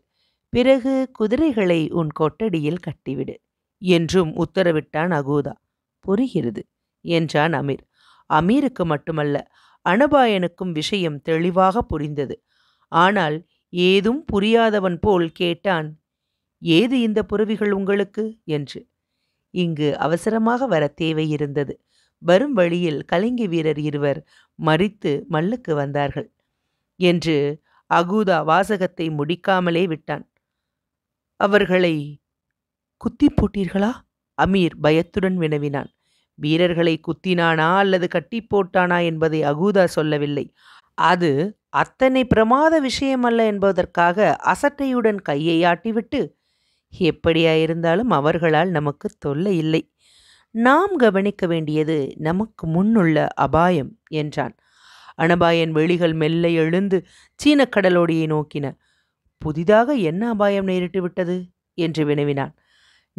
பிறகு குதிரைகளை உன் கொட்டடியில் கட்டிவிடு என்றும் உத்தரவிட்டான் அகூதா புரிகிறது என்றான் அமீர் அமீருக்கு மட்டுமல்ல அனபாயனுக்கும் விஷயம் தெளிவாக புரிந்தது ஆனால் ஏதும் புரியாதவன் போல் கேட்டான் ஏது இந்த புறவிகள் உங்களுக்கு என்று இங்கு அவசரமாக வர தேவை இருந்தது வரும் வழியில் கலிங்கி வீரர் இருவர் மறித்து மல்லுக்கு வந்தார்கள் என்று அகூதா வாசகத்தை முடிக்காமலே விட்டான் அவர்களை குத்தி போட்டீர்களா அமீர் பயத்துடன் வினவினான் வீரர்களை குத்தினானா அல்லது கட்டி போட்டானா என்பதை அகூதா சொல்லவில்லை அது அத்தனை பிரமாத விஷயமல்ல என்பதற்காக அசட்டையுடன் கையை ஆட்டிவிட்டு எப்படியாயிருந்தாலும் அவர்களால் நமக்கு தொல்லை இல்லை நாம் கவனிக்க வேண்டியது நமக்கு முன்னுள்ள அபாயம் என்றான் அனபாயன் வெளிகள் மெல்ல எழுந்து சீன கடலோடியை நோக்கின புதிதாக என்ன அபாயம் நேரிட்டு விட்டது என்று வினவினான்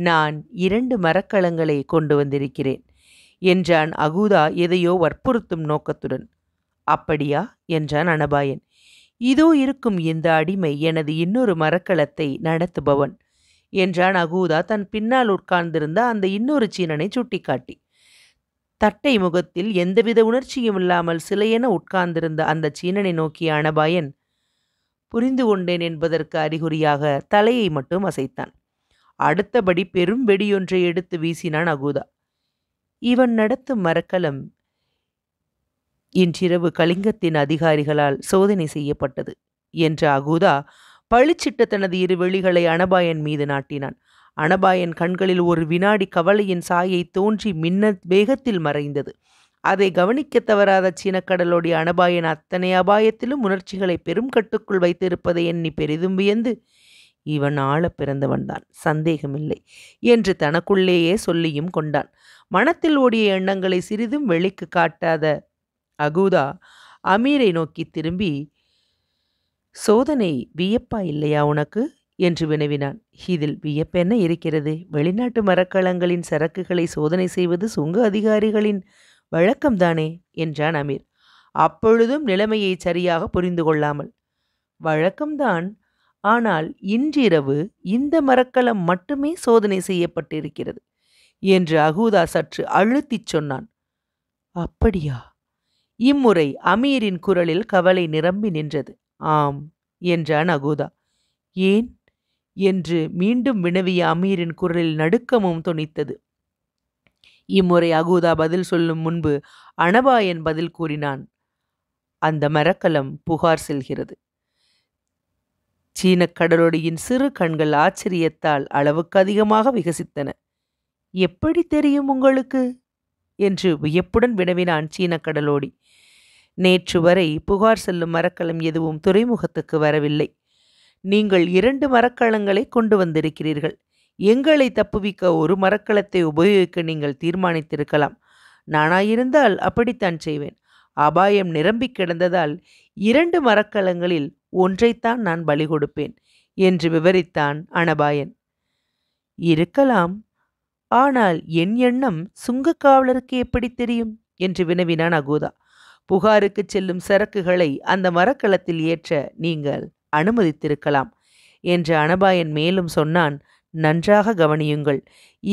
நான் இரண்டு மரக்கலங்களை கொண்டு வந்திருக்கிறேன் என்றான் அகூதா எதையோ வற்புறுத்தும் நோக்கத்துடன் அப்படியா என்றான் அனபாயன் இதோ இருக்கும் இந்த அடிமை எனது இன்னொரு மரக்கலத்தை நடத்துபவன் என்றான் அகூதா தன் பின்னால் உட்கார்ந்திருந்த அந்த இன்னொரு சீனனை சுட்டிக்காட்டி தட்டை முகத்தில் எந்தவித உணர்ச்சியும் இல்லாமல் சிலையென உட்கார்ந்திருந்த அந்த சீனனை நோக்கிய அனபாயன் புரிந்து கொண்டேன் என்பதற்கு அறிகுறியாக தலையை மட்டும் அசைத்தான் அடுத்தபடி பெரும் வெடியொன்றை எடுத்து வீசினான் அகூதா இவன் நடத்தும் மரக்கலம் இன்றிரவு கலிங்கத்தின் அதிகாரிகளால் சோதனை செய்யப்பட்டது என்ற அகூதா பளிச்சிட்ட தனது இரு வெளிகளை அனபாயன் மீது நாட்டினான் அனபாயன் கண்களில் ஒரு வினாடி கவலையின் சாயை தோன்றி மின்ன வேகத்தில் மறைந்தது அதை கவனிக்க தவறாத சீனக்கடலோடைய அனபாயன் அத்தனை அபாயத்திலும் உணர்ச்சிகளை பெரும் கட்டுக்குள் வைத்திருப்பதை எண்ணி பெரிதும் வியந்து இவன் ஆள பிறந்தவன்தான் சந்தேகமில்லை என்று தனக்குள்ளேயே சொல்லியும் கொண்டான் மனத்தில் ஓடிய எண்ணங்களை சிறிதும் வெளிக்கு காட்டாத அகூதா அமீரை நோக்கி திரும்பி சோதனை வியப்பா இல்லையா உனக்கு என்று வினவினான் இதில் வியப்பென்ன இருக்கிறது வெளிநாட்டு மரக்கலங்களின் சரக்குகளை சோதனை செய்வது சுங்க அதிகாரிகளின் வழக்கம்தானே என்றான் அமீர் அப்பொழுதும் நிலைமையை சரியாக புரிந்து கொள்ளாமல் வழக்கம்தான் ஆனால் இன்றிரவு இந்த மரக்கலம் மட்டுமே சோதனை செய்யப்பட்டிருக்கிறது என்று அகூதா சற்று அழுத்திச் சொன்னான் அப்படியா இம்முறை அமீரின் குரலில் கவலை நிரம்பி நின்றது ஆம் என்றான் அகோதா ஏன் என்று மீண்டும் வினவிய அமீரின் குரலில் நடுக்கமும் துணித்தது இம்முறை அகூதா பதில் சொல்லும் முன்பு அனபா என் பதில் கூறினான் அந்த மரக்கலம் புகார் செல்கிறது சீன கடலோடியின் சிறு கண்கள் ஆச்சரியத்தால் அளவுக்கு அதிகமாக விகசித்தன எப்படி தெரியும் உங்களுக்கு என்று வியப்புடன் வினவினான் சீன கடலோடி நேற்று வரை புகார் செல்லும் மரக்கலம் எதுவும் துறைமுகத்துக்கு வரவில்லை நீங்கள் இரண்டு மரக்கலங்களை கொண்டு வந்திருக்கிறீர்கள் எங்களை தப்புவிக்க ஒரு மரக்கலத்தை உபயோகிக்க நீங்கள் தீர்மானித்திருக்கலாம் நானாயிருந்தால் அப்படித்தான் செய்வேன் அபாயம் நிரம்பி கிடந்ததால் இரண்டு மரக்கலங்களில் ஒன்றைத்தான் நான் பலி கொடுப்பேன் என்று விவரித்தான் அனபாயன் இருக்கலாம் ஆனால் என் எண்ணம் சுங்கக்காவலருக்கு எப்படி தெரியும் என்று வினவினான் அகோதா புகாருக்கு செல்லும் சரக்குகளை அந்த மரக்கலத்தில் ஏற்ற நீங்கள் அனுமதித்திருக்கலாம் என்று அனபாயன் மேலும் சொன்னான் நன்றாக கவனியுங்கள்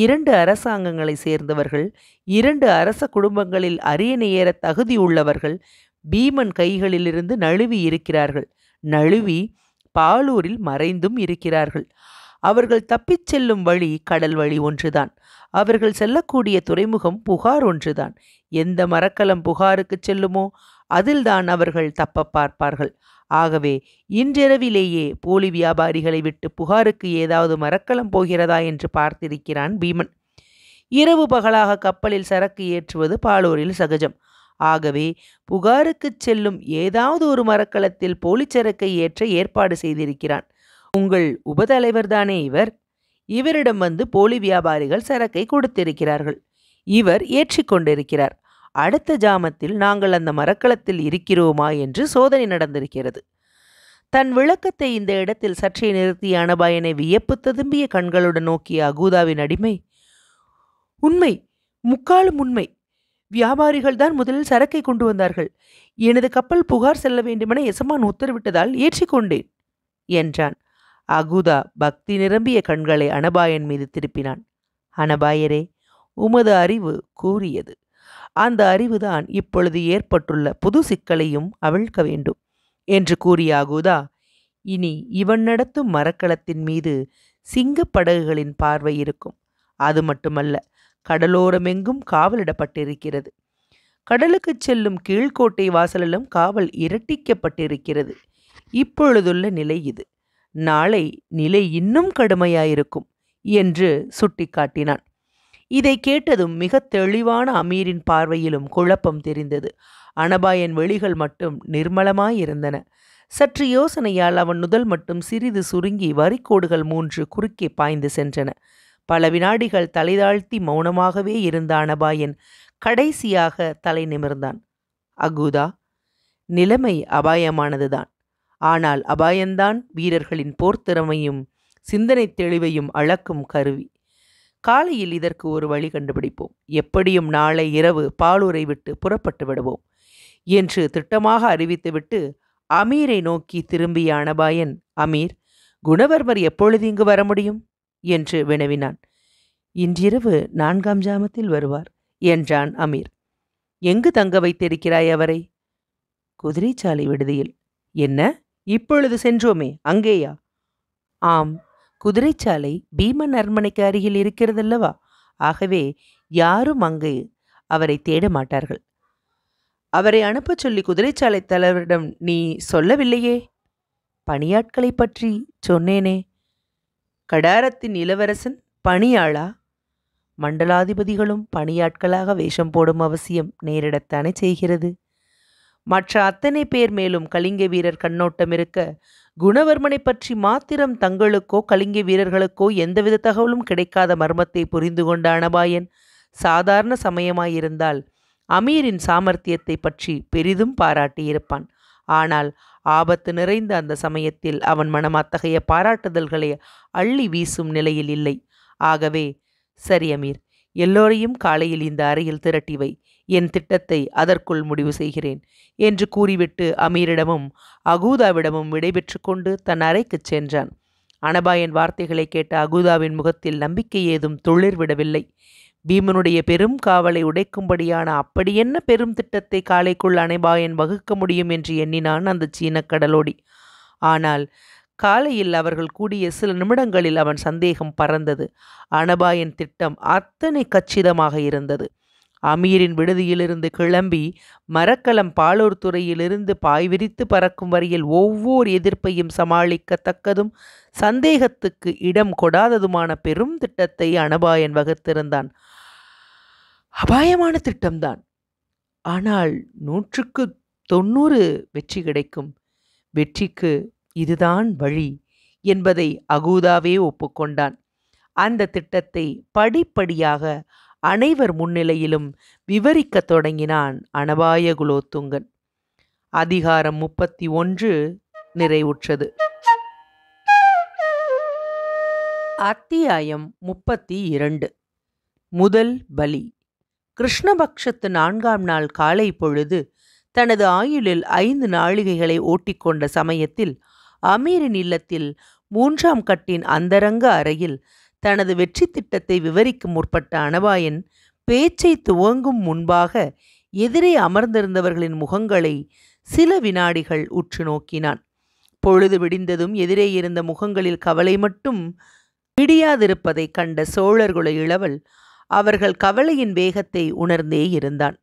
இரண்டு அரசாங்கங்களை சேர்ந்தவர்கள் இரண்டு அரச குடும்பங்களில் அரியணை ஏற தகுதி உள்ளவர்கள் பீமன் கைகளிலிருந்து நழுவி இருக்கிறார்கள் நழுவி பாலூரில் மறைந்தும் இருக்கிறார்கள் அவர்கள் தப்பிச் செல்லும் வழி கடல் வழி ஒன்றுதான் அவர்கள் செல்லக்கூடிய துறைமுகம் புகார் ஒன்றுதான் எந்த மரக்கலம் புகாருக்கு செல்லுமோ அதில்தான் அவர்கள் தப்ப பார்ப்பார்கள் ஆகவே இன்றிரவிலேயே போலி வியாபாரிகளை விட்டு புகாருக்கு ஏதாவது மரக்கலம் போகிறதா என்று பார்த்திருக்கிறான் பீமன் இரவு பகலாக கப்பலில் சரக்கு ஏற்றுவது பாலூரில் சகஜம் ஆகவே புகாருக்கு செல்லும் ஏதாவது ஒரு மரக்கலத்தில் போலி சரக்கை ஏற்ற ஏற்பாடு செய்திருக்கிறான் உங்கள் உபதலைவர் தானே இவர் இவரிடம் வந்து போலி வியாபாரிகள் சரக்கை கொடுத்திருக்கிறார்கள் இவர் ஏற்றிக்கொண்டிருக்கிறார் அடுத்த ஜாமத்தில் நாங்கள் அந்த மரக்களத்தில் இருக்கிறோமா என்று சோதனை நடந்திருக்கிறது தன் விளக்கத்தை இந்த இடத்தில் சற்றே நிறுத்திய அனபாயனை வியப்பு ததும்பிய கண்களுடன் நோக்கிய அகூதாவின் அடிமை உண்மை முக்காலும் உண்மை வியாபாரிகள் தான் முதலில் சரக்கை கொண்டு வந்தார்கள் எனது கப்பல் புகார் செல்ல வேண்டுமென எசமான் உத்தரவிட்டதால் ஏற்றிக்கொண்டேன் என்றான் அகுதா பக்தி நிரம்பிய கண்களை அனபாயன் மீது திருப்பினான் அனபாயரே உமது அறிவு கூறியது அந்த அறிவுதான் இப்பொழுது ஏற்பட்டுள்ள புது சிக்கலையும் அவிழ்க்க வேண்டும் என்று கூறிய அகுதா இனி இவன் நடத்தும் மரக்கலத்தின் மீது சிங்கப்படகுகளின் படகுகளின் பார்வை இருக்கும் அது மட்டுமல்ல கடலோரமெங்கும் காவலிடப்பட்டிருக்கிறது கடலுக்கு செல்லும் கீழ்கோட்டை வாசலிலும் காவல் இரட்டிக்கப்பட்டிருக்கிறது இப்பொழுதுள்ள நிலை இது நாளை நிலை இன்னும் கடுமையாயிருக்கும் என்று சுட்டிக்காட்டினான் இதை கேட்டதும் மிக தெளிவான அமீரின் பார்வையிலும் குழப்பம் தெரிந்தது அனபாயன் வெளிகள் மட்டும் நிர்மலமாயிருந்தன சற்று யோசனையால் அவன் முதல் மட்டும் சிறிது சுருங்கி வரிக்கோடுகள் மூன்று குறுக்கே பாய்ந்து சென்றன பல வினாடிகள் தலைதாழ்த்தி மௌனமாகவே இருந்த அனபாயன் கடைசியாக தலை நிமிர்ந்தான் அகுதா நிலைமை அபாயமானதுதான் ஆனால் அபாயந்தான் வீரர்களின் போர்த்திறமையும் சிந்தனை தெளிவையும் அளக்கும் கருவி காலையில் இதற்கு ஒரு வழி கண்டுபிடிப்போம் எப்படியும் நாளை இரவு பாலூரை விட்டு புறப்பட்டு விடுவோம் என்று திட்டமாக அறிவித்துவிட்டு அமீரை நோக்கி திரும்பிய அனபாயன் அமீர் குணவர்மர் எப்பொழுது இங்கு வர முடியும் என்று வினவினான் இன்றிரவு நான்காம் ஜாமத்தில் வருவார் என்றான் அமீர் எங்கு தங்க வைத்திருக்கிறாய் அவரை குதிரைச்சாலை விடுதியில் என்ன இப்பொழுது சென்றோமே அங்கேயா ஆம் குதிரைச்சாலை பீமன் அரண்மனைக்கு அருகில் இருக்கிறதல்லவா ஆகவே யாரும் அங்கு அவரை தேட மாட்டார்கள் அவரை அனுப்பச் சொல்லி குதிரைச்சாலை தலைவரிடம் நீ சொல்லவில்லையே பணியாட்களை பற்றி சொன்னேனே கடாரத்தின் இளவரசன் பணியாளா மண்டலாதிபதிகளும் பணியாட்களாக வேஷம் போடும் அவசியம் நேரிடத்தானே செய்கிறது மற்ற அத்தனை பேர் மேலும் கலிங்க வீரர் கண்ணோட்டம் இருக்க குணவர்மனை பற்றி மாத்திரம் தங்களுக்கோ கலிங்க வீரர்களுக்கோ எந்தவித தகவலும் கிடைக்காத மர்மத்தை புரிந்து கொண்ட அனபாயன் சாதாரண சமயமாயிருந்தால் அமீரின் சாமர்த்தியத்தை பற்றி பெரிதும் பாராட்டியிருப்பான் ஆனால் ஆபத்து நிறைந்த அந்த சமயத்தில் அவன் மனம் அத்தகைய பாராட்டுதல்களை அள்ளி வீசும் நிலையில் இல்லை ஆகவே சரி அமீர் எல்லோரையும் காலையில் இந்த அறையில் திரட்டி வை என் திட்டத்தை அதற்குள் முடிவு செய்கிறேன் என்று கூறிவிட்டு அமீரிடமும் அகூதாவிடமும் விடைபெற்று கொண்டு தன் அறைக்குச் சென்றான் அனபாயன் வார்த்தைகளை கேட்ட அகூதாவின் முகத்தில் நம்பிக்கை ஏதும் விடவில்லை பீமனுடைய பெரும் காவலை உடைக்கும்படியான அப்படியென்ன பெரும் திட்டத்தை காலைக்குள் அனைபாயன் வகுக்க முடியும் என்று எண்ணினான் அந்த சீன கடலோடி ஆனால் காலையில் அவர்கள் கூடிய சில நிமிடங்களில் அவன் சந்தேகம் பறந்தது அனபாயின் திட்டம் அத்தனை கச்சிதமாக இருந்தது அமீரின் விடுதியிலிருந்து கிளம்பி மரக்கலம் பாலூர் துறையிலிருந்து பாய் விரித்து பறக்கும் வரையில் ஒவ்வொரு எதிர்ப்பையும் சமாளிக்கத்தக்கதும் சந்தேகத்துக்கு இடம் கொடாததுமான பெரும் திட்டத்தை அனபாயன் வகுத்திருந்தான் அபாயமான திட்டம்தான் ஆனால் நூற்றுக்கு தொண்ணூறு வெற்றி கிடைக்கும் வெற்றிக்கு இதுதான் வழி என்பதை அகூதாவே ஒப்புக்கொண்டான் அந்த திட்டத்தை படிப்படியாக அனைவர் முன்னிலையிலும் விவரிக்கத் தொடங்கினான் அனபாய குலோத்துங்கன் அதிகாரம் முப்பத்தி ஒன்று நிறைவுற்றது அத்தியாயம் முப்பத்தி இரண்டு முதல் பலி கிருஷ்ணபக்ஷத்து நான்காம் நாள் காலை பொழுது தனது ஆயுளில் ஐந்து நாழிகைகளை ஓட்டிக்கொண்ட சமயத்தில் அமீரின் இல்லத்தில் மூன்றாம் கட்டின் அந்தரங்க அறையில் தனது வெற்றி திட்டத்தை விவரிக்க முற்பட்ட அனபாயன் பேச்சை துவங்கும் முன்பாக எதிரே அமர்ந்திருந்தவர்களின் முகங்களை சில வினாடிகள் உற்று நோக்கினான் பொழுது விடிந்ததும் எதிரே இருந்த முகங்களில் கவலை மட்டும் விடியாதிருப்பதை கண்ட சோழர்குல இளவல் அவர்கள் கவலையின் வேகத்தை உணர்ந்தே இருந்தான்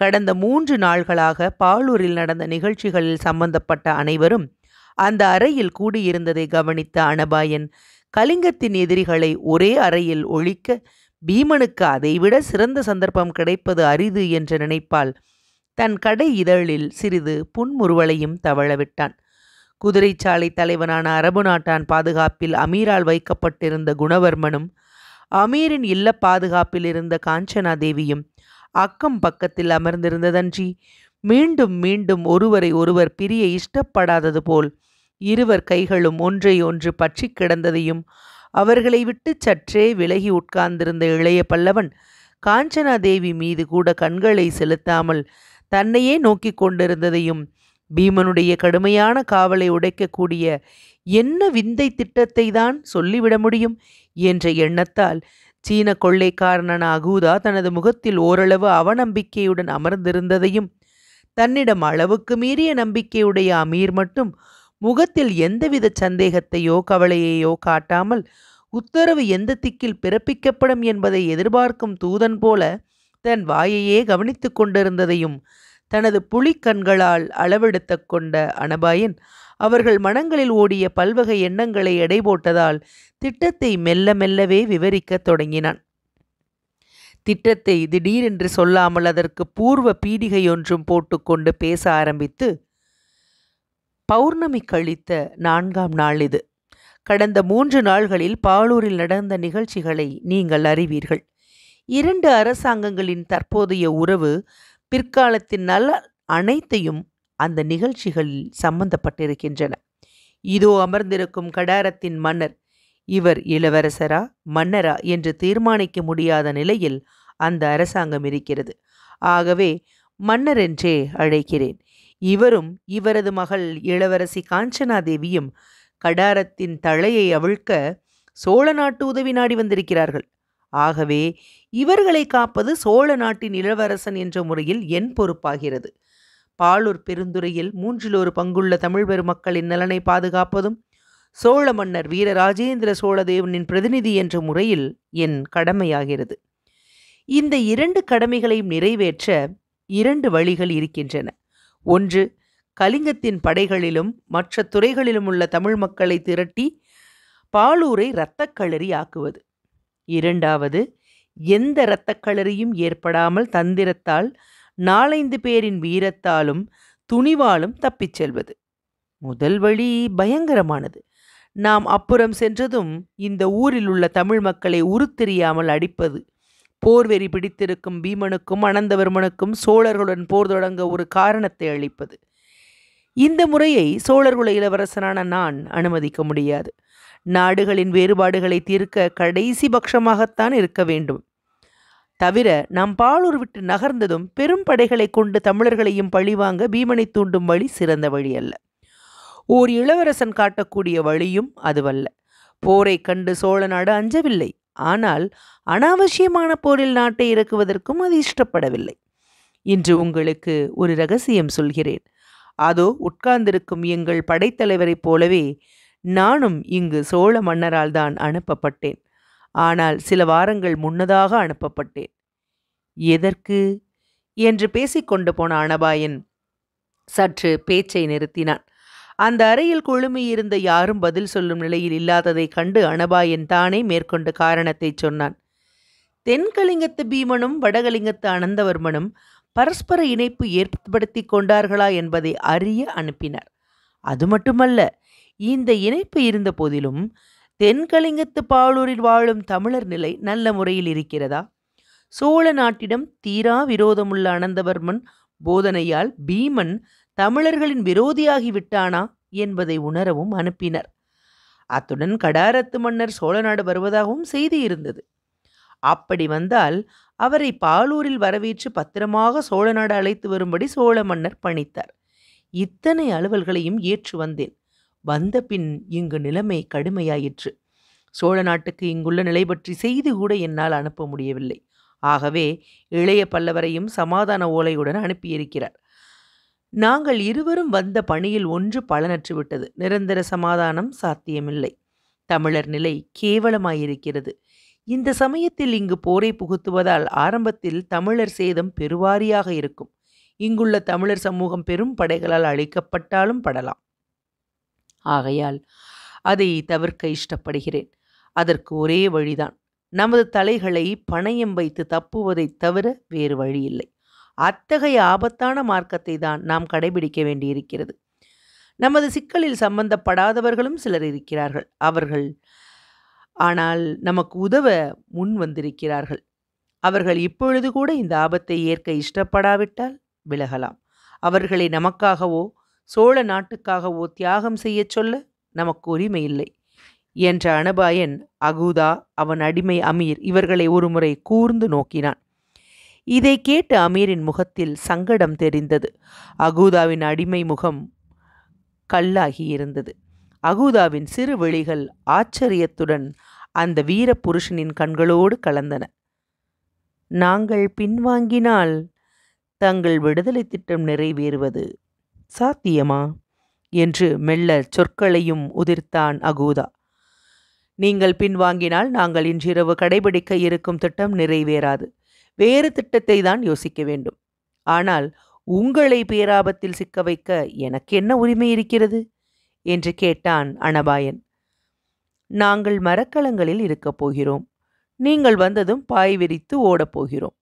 கடந்த மூன்று நாள்களாக பாலூரில் நடந்த நிகழ்ச்சிகளில் சம்பந்தப்பட்ட அனைவரும் அந்த அறையில் கூடியிருந்ததை கவனித்த அனபாயன் கலிங்கத்தின் எதிரிகளை ஒரே அறையில் ஒழிக்க பீமனுக்கு அதைவிட சிறந்த சந்தர்ப்பம் கிடைப்பது அரிது என்ற நினைப்பால் தன் கடை இதழில் சிறிது புன்முறுவலையும் தவழவிட்டான் குதிரைச்சாலை தலைவனான அரபு நாட்டான் பாதுகாப்பில் அமீரால் வைக்கப்பட்டிருந்த குணவர்மனும் அமீரின் இல்ல பாதுகாப்பில் இருந்த காஞ்சனா தேவியும் அக்கம் பக்கத்தில் அமர்ந்திருந்ததன்றி மீண்டும் மீண்டும் ஒருவரை ஒருவர் பிரிய இஷ்டப்படாதது போல் இருவர் கைகளும் ஒன்றை ஒன்று பற்றி கிடந்ததையும் அவர்களை விட்டு சற்றே விலகி உட்கார்ந்திருந்த இளைய பல்லவன் காஞ்சனாதேவி மீது கூட கண்களை செலுத்தாமல் தன்னையே நோக்கி கொண்டிருந்ததையும் பீமனுடைய கடுமையான காவலை உடைக்கக்கூடிய என்ன விந்தை திட்டத்தை தான் சொல்லிவிட முடியும் என்ற எண்ணத்தால் சீன கொள்ளைக்காரனான அகூதா தனது முகத்தில் ஓரளவு அவநம்பிக்கையுடன் அமர்ந்திருந்ததையும் தன்னிடம் அளவுக்கு மீறிய நம்பிக்கையுடைய அமீர் மட்டும் முகத்தில் எந்தவித சந்தேகத்தையோ கவலையையோ காட்டாமல் உத்தரவு எந்த திக்கில் பிறப்பிக்கப்படும் என்பதை எதிர்பார்க்கும் தூதன் போல தன் வாயையே கவனித்து கொண்டிருந்ததையும் தனது கண்களால் அளவெடுத்த கொண்ட அனபாயன் அவர்கள் மனங்களில் ஓடிய பல்வகை எண்ணங்களை எடை போட்டதால் திட்டத்தை மெல்ல மெல்லவே விவரிக்கத் தொடங்கினான் திட்டத்தை திடீரென்று சொல்லாமல் அதற்கு பூர்வ பீடிகையொன்றும் போட்டுக்கொண்டு பேச ஆரம்பித்து பௌர்ணமி கழித்த நான்காம் நாள் இது கடந்த மூன்று நாள்களில் பாலூரில் நடந்த நிகழ்ச்சிகளை நீங்கள் அறிவீர்கள் இரண்டு அரசாங்கங்களின் தற்போதைய உறவு பிற்காலத்தின் நல்ல அனைத்தையும் அந்த நிகழ்ச்சிகளில் சம்பந்தப்பட்டிருக்கின்றன இதோ அமர்ந்திருக்கும் கடாரத்தின் மன்னர் இவர் இளவரசரா மன்னரா என்று தீர்மானிக்க முடியாத நிலையில் அந்த அரசாங்கம் இருக்கிறது ஆகவே மன்னர் என்றே அழைக்கிறேன் இவரும் இவரது மகள் இளவரசி காஞ்சனாதேவியும் கடாரத்தின் தலையை அவிழ்க்க சோழ நாட்டு உதவி நாடி வந்திருக்கிறார்கள் ஆகவே இவர்களை காப்பது சோழ நாட்டின் இளவரசன் என்ற முறையில் என் பொறுப்பாகிறது பாலூர் பெருந்துறையில் மூன்றில் ஒரு பங்குள்ள தமிழ் பெருமக்களின் நலனை பாதுகாப்பதும் சோழ மன்னர் வீரராஜேந்திர சோழதேவனின் பிரதிநிதி என்ற முறையில் என் கடமையாகிறது இந்த இரண்டு கடமைகளையும் நிறைவேற்ற இரண்டு வழிகள் இருக்கின்றன ஒன்று கலிங்கத்தின் படைகளிலும் மற்ற துறைகளிலும் உள்ள தமிழ் மக்களை திரட்டி பாலூரை இரத்தக்களறி ஆக்குவது இரண்டாவது எந்த இரத்தக்களறியும் ஏற்படாமல் தந்திரத்தால் நாலைந்து பேரின் வீரத்தாலும் துணிவாலும் தப்பிச் செல்வது முதல் வழி பயங்கரமானது நாம் அப்புறம் சென்றதும் இந்த ஊரில் உள்ள தமிழ் மக்களை உருத்தெரியாமல் அடிப்பது போர்வெறி பிடித்திருக்கும் பீமனுக்கும் அனந்தவர்மனுக்கும் சோழர்களுடன் போர் தொடங்க ஒரு காரணத்தை அளிப்பது இந்த முறையை சோழர்குல இளவரசனான நான் அனுமதிக்க முடியாது நாடுகளின் வேறுபாடுகளை தீர்க்க கடைசி பட்சமாகத்தான் இருக்க வேண்டும் தவிர நாம் பாலூர் விட்டு நகர்ந்ததும் பெரும் படைகளை கொண்டு தமிழர்களையும் பழிவாங்க பீமனை தூண்டும் வழி சிறந்த வழி அல்ல ஓர் இளவரசன் காட்டக்கூடிய வழியும் அதுவல்ல போரை கண்டு சோழ நாடு அஞ்சவில்லை ஆனால் அனாவசியமான போரில் நாட்டை இறக்குவதற்கும் அது இஷ்டப்படவில்லை இன்று உங்களுக்கு ஒரு ரகசியம் சொல்கிறேன் அதோ உட்கார்ந்திருக்கும் எங்கள் படைத்தலைவரைப் போலவே நானும் இங்கு சோழ மன்னரால் தான் அனுப்பப்பட்டேன் ஆனால் சில வாரங்கள் முன்னதாக அனுப்பப்பட்டேன் எதற்கு என்று பேசிக்கொண்டு போன அனபாயன் சற்று பேச்சை நிறுத்தினான் அந்த அறையில் குழுமியிருந்த யாரும் பதில் சொல்லும் நிலையில் இல்லாததைக் கண்டு அனபாயன் தானே மேற்கொண்டு காரணத்தை சொன்னான் தென்கலிங்கத்து பீமனும் வடகலிங்கத்து அனந்தவர்மனும் பரஸ்பர இணைப்பு ஏற்படுத்தி கொண்டார்களா என்பதை அறிய அனுப்பினார் அது மட்டுமல்ல இந்த இணைப்பு இருந்த போதிலும் தென்கலிங்கத்து பாலூரில் வாழும் தமிழர் நிலை நல்ல முறையில் இருக்கிறதா சோழ நாட்டிடம் தீரா விரோதமுள்ள அனந்தவர்மன் போதனையால் பீமன் தமிழர்களின் விரோதியாகிவிட்டானா என்பதை உணரவும் அனுப்பினர் அத்துடன் கடாரத்து மன்னர் சோழநாடு வருவதாகவும் செய்தி இருந்தது அப்படி வந்தால் அவரை பாலூரில் வரவேற்று பத்திரமாக சோழநாடு அழைத்து வரும்படி சோழ மன்னர் பணித்தார் இத்தனை அலுவல்களையும் ஏற்று வந்தேன் வந்த பின் இங்கு நிலைமை கடுமையாயிற்று சோழ நாட்டுக்கு இங்குள்ள நிலை பற்றி செய்தி கூட என்னால் அனுப்ப முடியவில்லை ஆகவே இளைய பல்லவரையும் சமாதான ஓலையுடன் அனுப்பியிருக்கிறார் நாங்கள் இருவரும் வந்த பணியில் ஒன்று பலனற்றுவிட்டது நிரந்தர சமாதானம் சாத்தியமில்லை தமிழர் நிலை கேவலமாயிருக்கிறது இந்த சமயத்தில் இங்கு போரை புகுத்துவதால் ஆரம்பத்தில் தமிழர் சேதம் பெருவாரியாக இருக்கும் இங்குள்ள தமிழர் சமூகம் பெரும் படைகளால் அழிக்கப்பட்டாலும் படலாம் ஆகையால் அதை தவிர்க்க இஷ்டப்படுகிறேன் அதற்கு ஒரே வழிதான் நமது தலைகளை பணயம் வைத்து தப்புவதைத் தவிர வேறு வழியில்லை அத்தகைய ஆபத்தான மார்க்கத்தை தான் நாம் கடைபிடிக்க வேண்டியிருக்கிறது நமது சிக்கலில் சம்பந்தப்படாதவர்களும் சிலர் இருக்கிறார்கள் அவர்கள் ஆனால் நமக்கு உதவ முன் வந்திருக்கிறார்கள் அவர்கள் இப்பொழுது கூட இந்த ஆபத்தை ஏற்க இஷ்டப்படாவிட்டால் விலகலாம் அவர்களை நமக்காகவோ சோழ நாட்டுக்காகவோ தியாகம் செய்ய சொல்ல நமக்கு உரிமை இல்லை என்ற அனபாயன் அகூதா அவன் அடிமை அமீர் இவர்களை ஒருமுறை கூர்ந்து நோக்கினான் இதை கேட்டு அமீரின் முகத்தில் சங்கடம் தெரிந்தது அகூதாவின் அடிமை முகம் கல்லாகி இருந்தது அகூதாவின் சிறு விழிகள் ஆச்சரியத்துடன் அந்த வீர புருஷனின் கண்களோடு கலந்தன நாங்கள் பின்வாங்கினால் தங்கள் விடுதலை திட்டம் நிறைவேறுவது சாத்தியமா என்று மெல்ல சொற்களையும் உதிர்த்தான் அகூதா நீங்கள் பின்வாங்கினால் நாங்கள் இன்றிரவு கடைபிடிக்க இருக்கும் திட்டம் நிறைவேறாது வேறு திட்டத்தை தான் யோசிக்க வேண்டும் ஆனால் உங்களை பேராபத்தில் சிக்க வைக்க எனக்கு என்ன உரிமை இருக்கிறது என்று கேட்டான் அனபாயன் நாங்கள் மரக்கலங்களில் இருக்கப் போகிறோம் நீங்கள் வந்ததும் பாய் விரித்து ஓடப் போகிறோம்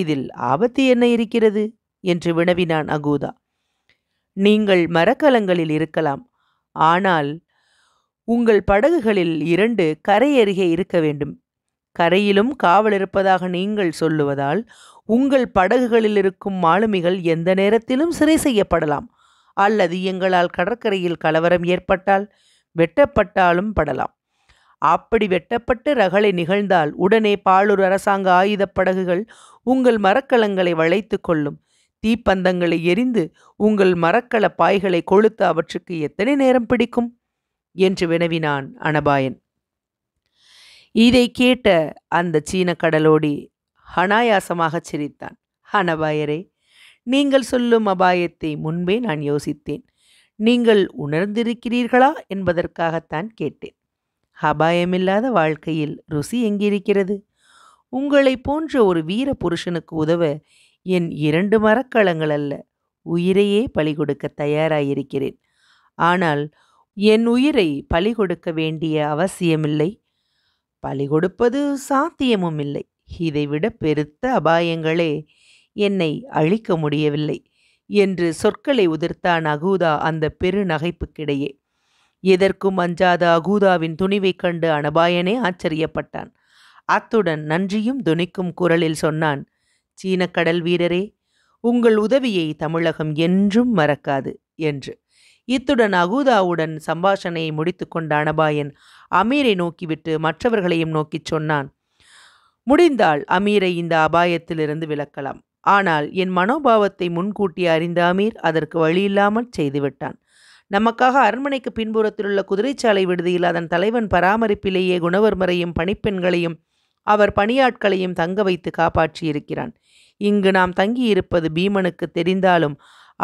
இதில் ஆபத்து என்ன இருக்கிறது என்று வினவினான் அகூதா நீங்கள் மரக்கலங்களில் இருக்கலாம் ஆனால் உங்கள் படகுகளில் இரண்டு கரையருகே இருக்க வேண்டும் கரையிலும் காவல் இருப்பதாக நீங்கள் சொல்லுவதால் உங்கள் படகுகளில் இருக்கும் மாலுமிகள் எந்த நேரத்திலும் சிறை செய்யப்படலாம் அல்லது எங்களால் கடற்கரையில் கலவரம் ஏற்பட்டால் வெட்டப்பட்டாலும் படலாம் அப்படி வெட்டப்பட்டு ரகளை நிகழ்ந்தால் உடனே பாலூர் அரசாங்க ஆயுதப் படகுகள் உங்கள் மரக்கலங்களை வளைத்து கொள்ளும் தீப்பந்தங்களை எரிந்து உங்கள் மரக்கல பாய்களை கொளுத்து அவற்றுக்கு எத்தனை நேரம் பிடிக்கும் என்று வினவினான் அனபாயன் இதை கேட்ட அந்த சீன கடலோடி அனாயாசமாக சிரித்தான் ஹனபாயரே நீங்கள் சொல்லும் அபாயத்தை முன்பே நான் யோசித்தேன் நீங்கள் உணர்ந்திருக்கிறீர்களா என்பதற்காகத்தான் கேட்டேன் அபாயமில்லாத வாழ்க்கையில் ருசி எங்கிருக்கிறது உங்களை போன்ற ஒரு வீர புருஷனுக்கு உதவ என் இரண்டு மரக்கலங்கள் அல்ல உயிரையே பலி கொடுக்க தயாராயிருக்கிறேன் ஆனால் என் உயிரை பலி கொடுக்க வேண்டிய அவசியமில்லை பலி கொடுப்பது சாத்தியமும் இல்லை இதைவிட பெருத்த அபாயங்களே என்னை அழிக்க முடியவில்லை என்று சொற்களை உதிர்த்தான் அகூதா அந்த பெரு நகைப்புக்கிடையே எதற்கும் அஞ்சாத அகூதாவின் துணிவைக் கண்டு அனபாயனே ஆச்சரியப்பட்டான் அத்துடன் நன்றியும் துணிக்கும் குரலில் சொன்னான் சீனக்கடல் வீரரே உங்கள் உதவியை தமிழகம் என்றும் மறக்காது என்று இத்துடன் அகூதாவுடன் சம்பாஷணையை முடித்துக்கொண்ட அனபாயன் அமீரை நோக்கிவிட்டு மற்றவர்களையும் நோக்கிச் சொன்னான் முடிந்தால் அமீரை இந்த அபாயத்திலிருந்து விலக்கலாம் ஆனால் என் மனோபாவத்தை முன்கூட்டி அறிந்த அமீர் அதற்கு வழியில்லாமல் செய்துவிட்டான் நமக்காக அரண்மனைக்கு பின்புறத்தில் உள்ள குதிரைச்சாலை விடுதியில் அதன் தலைவன் பராமரிப்பிலேயே குணவர்மரையும் பணிப்பெண்களையும் அவர் பணியாட்களையும் தங்க வைத்து காப்பாற்றியிருக்கிறான் இங்கு நாம் தங்கியிருப்பது பீமனுக்கு தெரிந்தாலும்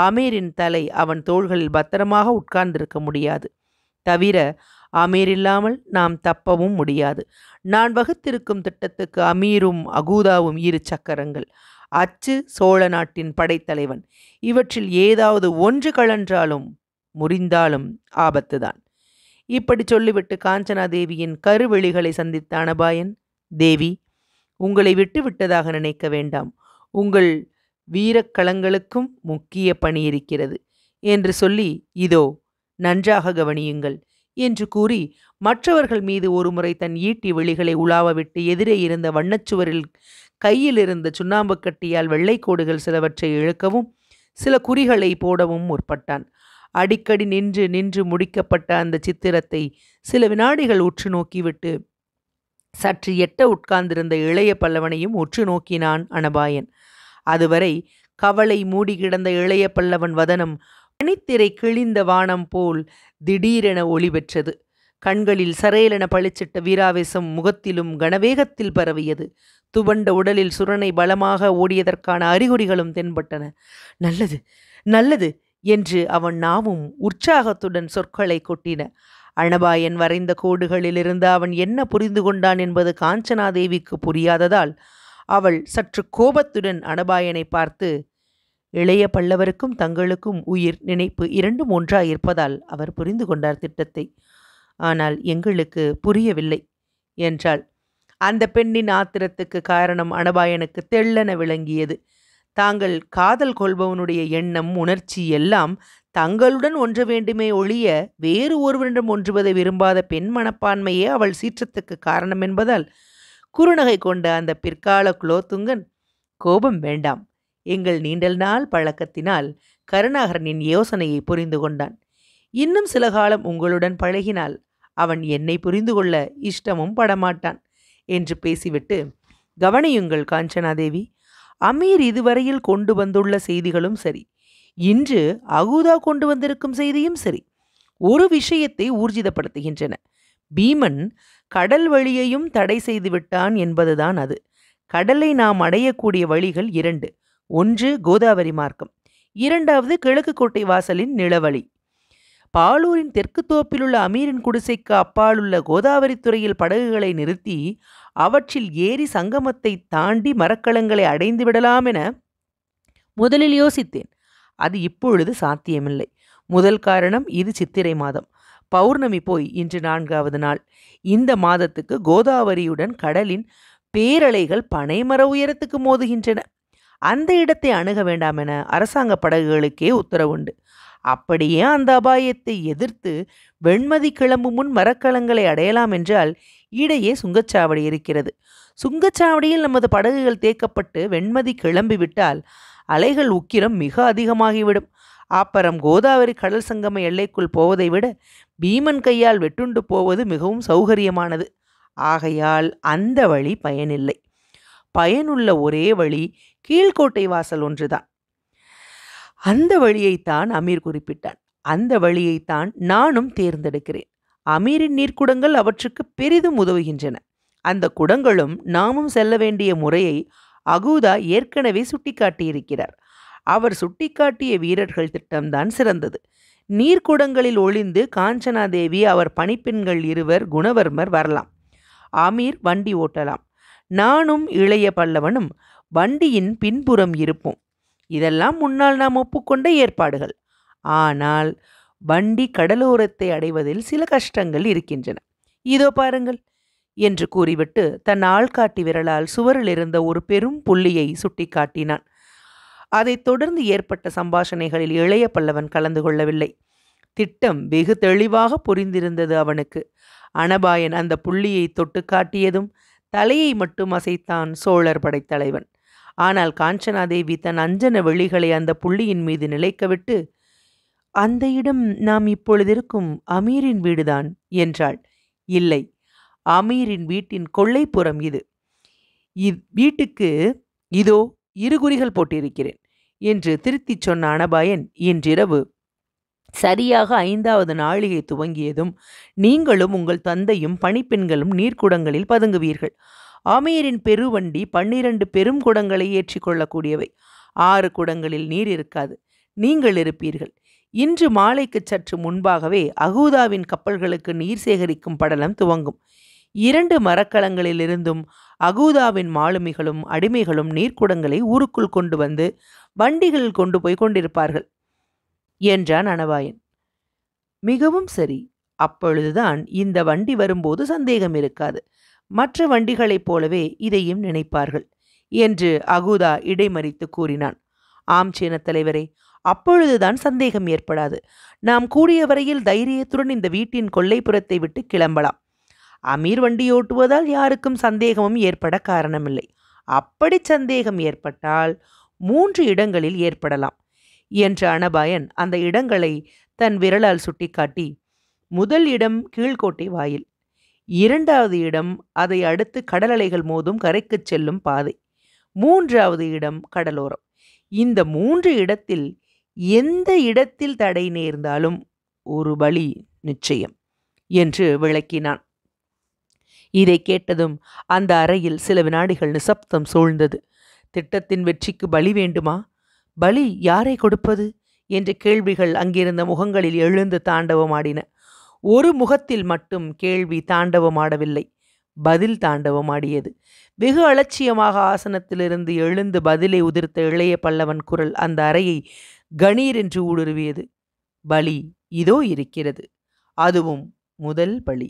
அமீரின் தலை அவன் தோள்களில் பத்திரமாக உட்கார்ந்திருக்க முடியாது தவிர அமீர் இல்லாமல் நாம் தப்பவும் முடியாது நான் வகுத்திருக்கும் திட்டத்துக்கு அமீரும் அகூதாவும் இரு சக்கரங்கள் அச்சு சோழ நாட்டின் படைத்தலைவன் இவற்றில் ஏதாவது ஒன்று கழன்றாலும் முறிந்தாலும் ஆபத்துதான் இப்படி சொல்லிவிட்டு காஞ்சனா தேவியின் கருவெளிகளை சந்தித்த அனபாயன் தேவி உங்களை விட்டுவிட்டதாக நினைக்க வேண்டாம் உங்கள் வீரக்களங்களுக்கும் முக்கிய பணி இருக்கிறது என்று சொல்லி இதோ நன்றாக கவனியுங்கள் என்று கூறி மற்றவர்கள் மீது ஒருமுறை தன் ஈட்டி வெளிகளை உலாவவிட்டு எதிரே இருந்த வண்ணச்சுவரில் கையில் இருந்த சுண்ணாம்பு கட்டியால் வெள்ளைக்கோடுகள் சிலவற்றை இழுக்கவும் சில குறிகளை போடவும் முற்பட்டான் அடிக்கடி நின்று நின்று முடிக்கப்பட்ட அந்த சித்திரத்தை சில வினாடிகள் உற்று நோக்கிவிட்டு சற்று எட்ட உட்கார்ந்திருந்த இளைய பல்லவனையும் உற்று நோக்கினான் அனபாயன் அதுவரை கவலை மூடி கிடந்த இளைய பல்லவன் வதனம் பனித்திரை கிழிந்த வானம் போல் திடீரென ஒளி பெற்றது கண்களில் சரையலென பளிச்சிட்ட வீராவேசம் முகத்திலும் கனவேகத்தில் பரவியது துவண்ட உடலில் சுரணை பலமாக ஓடியதற்கான அறிகுறிகளும் தென்பட்டன நல்லது நல்லது என்று அவன் நாவும் உற்சாகத்துடன் சொற்களை கொட்டின அனபாயன் வரைந்த கோடுகளிலிருந்து அவன் என்ன புரிந்து கொண்டான் என்பது காஞ்சனாதேவிக்கு புரியாததால் அவள் சற்று கோபத்துடன் அனபாயனை பார்த்து இளைய பல்லவருக்கும் தங்களுக்கும் உயிர் நினைப்பு இரண்டும் ஒன்றாய் இருப்பதால் அவர் புரிந்து கொண்டார் திட்டத்தை ஆனால் எங்களுக்கு புரியவில்லை என்றாள் அந்த பெண்ணின் ஆத்திரத்துக்கு காரணம் அனபாயனுக்கு தெள்ளென விளங்கியது தாங்கள் காதல் கொள்பவனுடைய எண்ணம் உணர்ச்சி எல்லாம் தங்களுடன் ஒன்ற வேண்டுமே ஒழிய வேறு ஒருவரிடம் ஒன்றுவதை விரும்பாத பெண் மனப்பான்மையே அவள் சீற்றத்துக்கு காரணம் என்பதால் குறுநகை கொண்ட அந்த பிற்கால குலோத்துங்கன் கோபம் வேண்டாம் எங்கள் நீண்டல் நாள் பழக்கத்தினால் கருணாகரனின் யோசனையை புரிந்து கொண்டான் இன்னும் சில காலம் உங்களுடன் பழகினால் அவன் என்னை புரிந்து கொள்ள இஷ்டமும் படமாட்டான் என்று பேசிவிட்டு கவனியுங்கள் காஞ்சனாதேவி அமீர் இதுவரையில் கொண்டு வந்துள்ள செய்திகளும் சரி இன்று அகூதா கொண்டு வந்திருக்கும் செய்தியும் சரி ஒரு விஷயத்தை ஊர்ஜிதப்படுத்துகின்றன பீமன் கடல் வழியையும் தடை செய்துவிட்டான் என்பதுதான் அது கடலை நாம் அடையக்கூடிய வழிகள் இரண்டு ஒன்று கோதாவரி மார்க்கம் இரண்டாவது கிழக்கு கோட்டை வாசலின் நிலவழி பாலூரின் தெற்கு தோப்பிலுள்ள அமீரின் குடிசைக்கு அப்பாலுள்ள கோதாவரி துறையில் படகுகளை நிறுத்தி அவற்றில் ஏறி சங்கமத்தை தாண்டி மரக்கலங்களை அடைந்து விடலாம் என முதலில் யோசித்தேன் அது இப்பொழுது சாத்தியமில்லை முதல் காரணம் இது சித்திரை மாதம் பௌர்ணமி போய் இன்று நான்காவது நாள் இந்த மாதத்துக்கு கோதாவரியுடன் கடலின் பேரலைகள் பனைமர உயரத்துக்கு மோதுகின்றன அந்த இடத்தை அணுக வேண்டாம் என அரசாங்க படகுகளுக்கே உத்தரவுண்டு அப்படியே அந்த அபாயத்தை எதிர்த்து வெண்மதி கிளம்பும் முன் மரக்கலங்களை அடையலாம் என்றால் இடையே சுங்கச்சாவடி இருக்கிறது சுங்கச்சாவடியில் நமது படகுகள் தேக்கப்பட்டு வெண்மதி கிளம்பிவிட்டால் அலைகள் உக்கிரம் மிக அதிகமாகிவிடும் அப்புறம் கோதாவரி கடல் சங்கம எல்லைக்குள் போவதை விட பீமன் கையால் வெட்டுண்டு போவது மிகவும் சௌகரியமானது ஆகையால் அந்த வழி பயனில்லை பயனுள்ள ஒரே வழி கீழ்கோட்டை வாசல் ஒன்றுதான் அந்த வழியைத்தான் அமீர் குறிப்பிட்டான் அந்த வழியைத்தான் நானும் தேர்ந்தெடுக்கிறேன் அமீரின் நீர்க்குடங்கள் அவற்றுக்கு பெரிதும் உதவுகின்றன அந்த குடங்களும் நாமும் செல்ல வேண்டிய முறையை அகூதா ஏற்கனவே சுட்டிக்காட்டியிருக்கிறார் அவர் சுட்டிக்காட்டிய வீரர்கள் திட்டம்தான் சிறந்தது நீர்க்குடங்களில் ஒளிந்து காஞ்சனாதேவி அவர் பணிப்பெண்கள் இருவர் குணவர்மர் வரலாம் அமீர் வண்டி ஓட்டலாம் நானும் இளைய பல்லவனும் வண்டியின் பின்புறம் இருப்போம் இதெல்லாம் முன்னால் நாம் ஒப்புக்கொண்ட ஏற்பாடுகள் ஆனால் வண்டி கடலோரத்தை அடைவதில் சில கஷ்டங்கள் இருக்கின்றன இதோ பாருங்கள் என்று கூறிவிட்டு தன் ஆள்காட்டி விரலால் சுவரில் இருந்த ஒரு பெரும் புள்ளியை சுட்டிக்காட்டினான் அதைத் தொடர்ந்து ஏற்பட்ட சம்பாஷணைகளில் இளைய பல்லவன் கலந்து கொள்ளவில்லை திட்டம் வெகு தெளிவாக புரிந்திருந்தது அவனுக்கு அனபாயன் அந்த புள்ளியை தொட்டு காட்டியதும் தலையை மட்டும் அசைத்தான் சோழர் படைத்தலைவன் ஆனால் காஞ்சனாதேவி தன் அஞ்சன வெளிகளை அந்த புள்ளியின் மீது நிலைக்கவிட்டு அந்த இடம் நாம் இப்பொழுதிருக்கும் அமீரின் வீடுதான் என்றாள் இல்லை அமீரின் வீட்டின் கொள்ளைப்புறம் இது வீட்டுக்கு இதோ இருகுறிகள் போட்டிருக்கிறேன் என்று திருத்திச் சொன்ன அனபாயன் இன்றிரவு சரியாக ஐந்தாவது நாளிகை துவங்கியதும் நீங்களும் உங்கள் தந்தையும் பணிப்பெண்களும் நீர்க்குடங்களில் பதுங்குவீர்கள் ஆமையரின் பெருவண்டி பன்னிரண்டு பெரும் குடங்களை ஏற்றிக்கொள்ளக்கூடியவை ஆறு குடங்களில் நீர் இருக்காது நீங்கள் இருப்பீர்கள் இன்று மாலைக்கு சற்று முன்பாகவே அகூதாவின் கப்பல்களுக்கு நீர் சேகரிக்கும் படலம் துவங்கும் இரண்டு மரக்கலங்களிலிருந்தும் அகூதாவின் மாலுமிகளும் அடிமைகளும் நீர்க்குடங்களை ஊருக்குள் கொண்டு வந்து வண்டிகளில் கொண்டு போய் கொண்டிருப்பார்கள் என்றான் அனவாயன் மிகவும் சரி அப்பொழுதுதான் இந்த வண்டி வரும்போது சந்தேகம் இருக்காது மற்ற வண்டிகளைப் போலவே இதையும் நினைப்பார்கள் என்று அகுதா இடைமறித்து கூறினான் ஆம் சீன தலைவரே அப்பொழுதுதான் சந்தேகம் ஏற்படாது நாம் கூடிய வரையில் தைரியத்துடன் இந்த வீட்டின் கொள்ளைப்புறத்தை விட்டு கிளம்பலாம் அமீர் வண்டி ஓட்டுவதால் யாருக்கும் சந்தேகமும் ஏற்பட காரணமில்லை அப்படி சந்தேகம் ஏற்பட்டால் மூன்று இடங்களில் ஏற்படலாம் என்ற அனபாயன் அந்த இடங்களை தன் விரலால் சுட்டிக்காட்டி முதல் இடம் கீழ்கோட்டை வாயில் இரண்டாவது இடம் அதை அடுத்து கடல் அலைகள் மோதும் கரைக்கு செல்லும் பாதை மூன்றாவது இடம் கடலோரம் இந்த மூன்று இடத்தில் எந்த இடத்தில் தடை நேர்ந்தாலும் ஒரு பலி நிச்சயம் என்று விளக்கினான் இதை கேட்டதும் அந்த அறையில் சில வினாடிகள் நிசப்தம் சூழ்ந்தது திட்டத்தின் வெற்றிக்கு பலி வேண்டுமா பலி யாரை கொடுப்பது என்ற கேள்விகள் அங்கிருந்த முகங்களில் எழுந்து தாண்டவமாடின ஒரு முகத்தில் மட்டும் கேள்வி தாண்டவமாடவில்லை பதில் தாண்டவமாடியது வெகு அலட்சியமாக ஆசனத்திலிருந்து எழுந்து பதிலை உதிர்த்த இளைய பல்லவன் குரல் அந்த அறையை கணீர் என்று ஊடுருவியது பலி இதோ இருக்கிறது அதுவும் முதல் பலி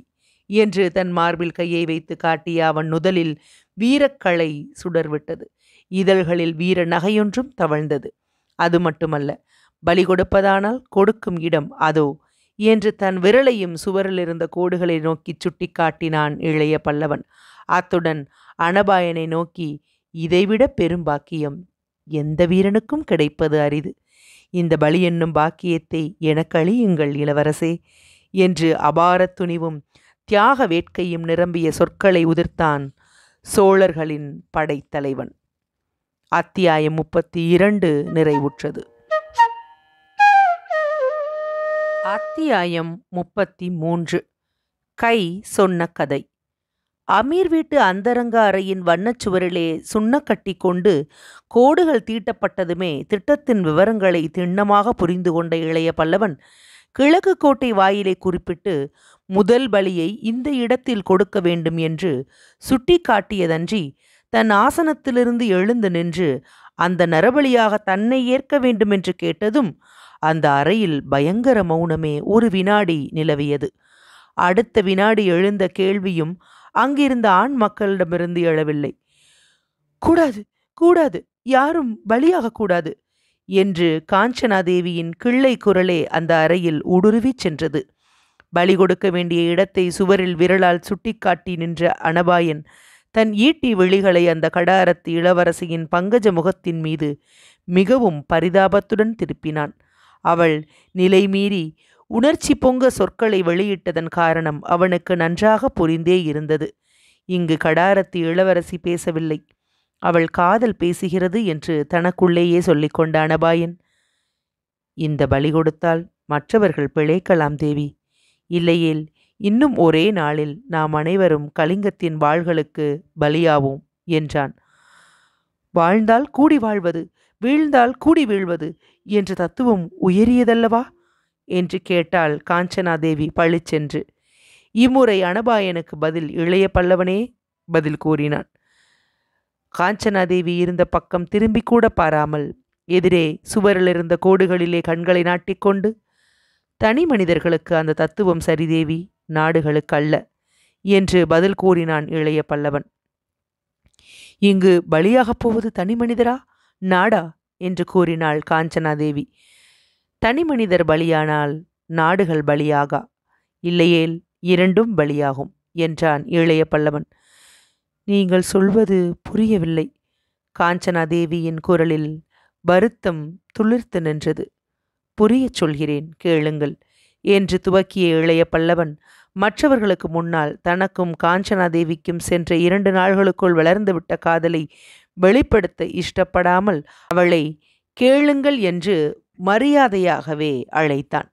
என்று தன் மார்பில் கையை வைத்து காட்டிய அவன் முதலில் வீரக்கலை சுடர்விட்டது இதழ்களில் வீர நகையொன்றும் தவழ்ந்தது அது மட்டுமல்ல பலி கொடுப்பதானால் கொடுக்கும் இடம் அதோ என்று தன் விரலையும் சுவரில் இருந்த கோடுகளை நோக்கி சுட்டி காட்டினான் இளைய பல்லவன் அத்துடன் அனபாயனை நோக்கி இதைவிட பெரும் பாக்கியம் எந்த வீரனுக்கும் கிடைப்பது அரிது இந்த பலி என்னும் பாக்கியத்தை எனக்கு அழியுங்கள் இளவரசே என்று அபார துணிவும் தியாக வேட்கையும் நிரம்பிய சொற்களை உதிர்த்தான் சோழர்களின் படைத்தலைவன் அத்தியாயம் முப்பத்தி இரண்டு நிறைவுற்றது அத்தியாயம் முப்பத்தி மூன்று கை சொன்ன கதை அமீர் வீட்டு அந்தரங்க அறையின் வண்ணச்சுவரிலே சுண்ண கட்டி கொண்டு கோடுகள் தீட்டப்பட்டதுமே திட்டத்தின் விவரங்களை திண்ணமாக புரிந்து கொண்ட இளைய பல்லவன் கிழக்கு கோட்டை வாயிலை குறிப்பிட்டு முதல் பலியை இந்த இடத்தில் கொடுக்க வேண்டும் என்று சுட்டி காட்டியதன்றி தன் ஆசனத்திலிருந்து எழுந்து நின்று அந்த நரபலியாக தன்னை ஏற்க வேண்டும் என்று கேட்டதும் அந்த அறையில் பயங்கர மௌனமே ஒரு வினாடி நிலவியது அடுத்த வினாடி எழுந்த கேள்வியும் அங்கிருந்த ஆண் மக்களிடமிருந்து எழவில்லை கூடாது கூடாது யாரும் பலியாகக்கூடாது என்று காஞ்சனாதேவியின் கிள்ளை குரலே அந்த அறையில் ஊடுருவிச் சென்றது பலி கொடுக்க வேண்டிய இடத்தை சுவரில் விரலால் சுட்டிக்காட்டி நின்ற அனபாயன் தன் ஈட்டி விழிகளை அந்த கடாரத்து இளவரசியின் பங்கஜ முகத்தின் மீது மிகவும் பரிதாபத்துடன் திருப்பினான் அவள் நிலை மீறி உணர்ச்சி பொங்க சொற்களை வெளியிட்டதன் காரணம் அவனுக்கு நன்றாக புரிந்தே இருந்தது இங்கு கடாரத்து இளவரசி பேசவில்லை அவள் காதல் பேசுகிறது என்று தனக்குள்ளேயே சொல்லிக்கொண்டான் அபாயன் இந்த பலி கொடுத்தால் மற்றவர்கள் பிழைக்கலாம் தேவி இல்லையேல் இன்னும் ஒரே நாளில் நாம் அனைவரும் கலிங்கத்தின் வாள்களுக்கு பலியாவோம் என்றான் வாழ்ந்தால் கூடி வாழ்வது வீழ்ந்தால் கூடி வீழ்வது என்ற தத்துவம் உயரியதல்லவா என்று கேட்டாள் காஞ்சனாதேவி பழிச்சென்று இம்முறை அனபாயனுக்கு பதில் இளைய பல்லவனே பதில் கூறினான் காஞ்சனாதேவி இருந்த பக்கம் திரும்பி கூட பாராமல் எதிரே சுவரில் இருந்த கோடுகளிலே கண்களை நாட்டிக்கொண்டு தனி மனிதர்களுக்கு அந்த தத்துவம் சரிதேவி நாடுகளுக்கு அல்ல என்று பதில் கூறினான் இளைய பல்லவன் இங்கு பலியாகப் போவது தனி மனிதரா நாடா என்று கூறினாள் காஞ்சனாதேவி தனி மனிதர் பலியானால் நாடுகள் பலியாகா இல்லையேல் இரண்டும் பலியாகும் என்றான் இளைய பல்லவன் நீங்கள் சொல்வது புரியவில்லை காஞ்சனாதேவியின் குரலில் வருத்தம் துளிர்த்து நின்றது புரியச் சொல்கிறேன் கேளுங்கள் என்று துவக்கிய இளைய பல்லவன் மற்றவர்களுக்கு முன்னால் தனக்கும் காஞ்சனாதேவிக்கும் சென்ற இரண்டு நாள்களுக்குள் வளர்ந்துவிட்ட காதலை வெளிப்படுத்த இஷ்டப்படாமல் அவளை கேளுங்கள் என்று மரியாதையாகவே அழைத்தான்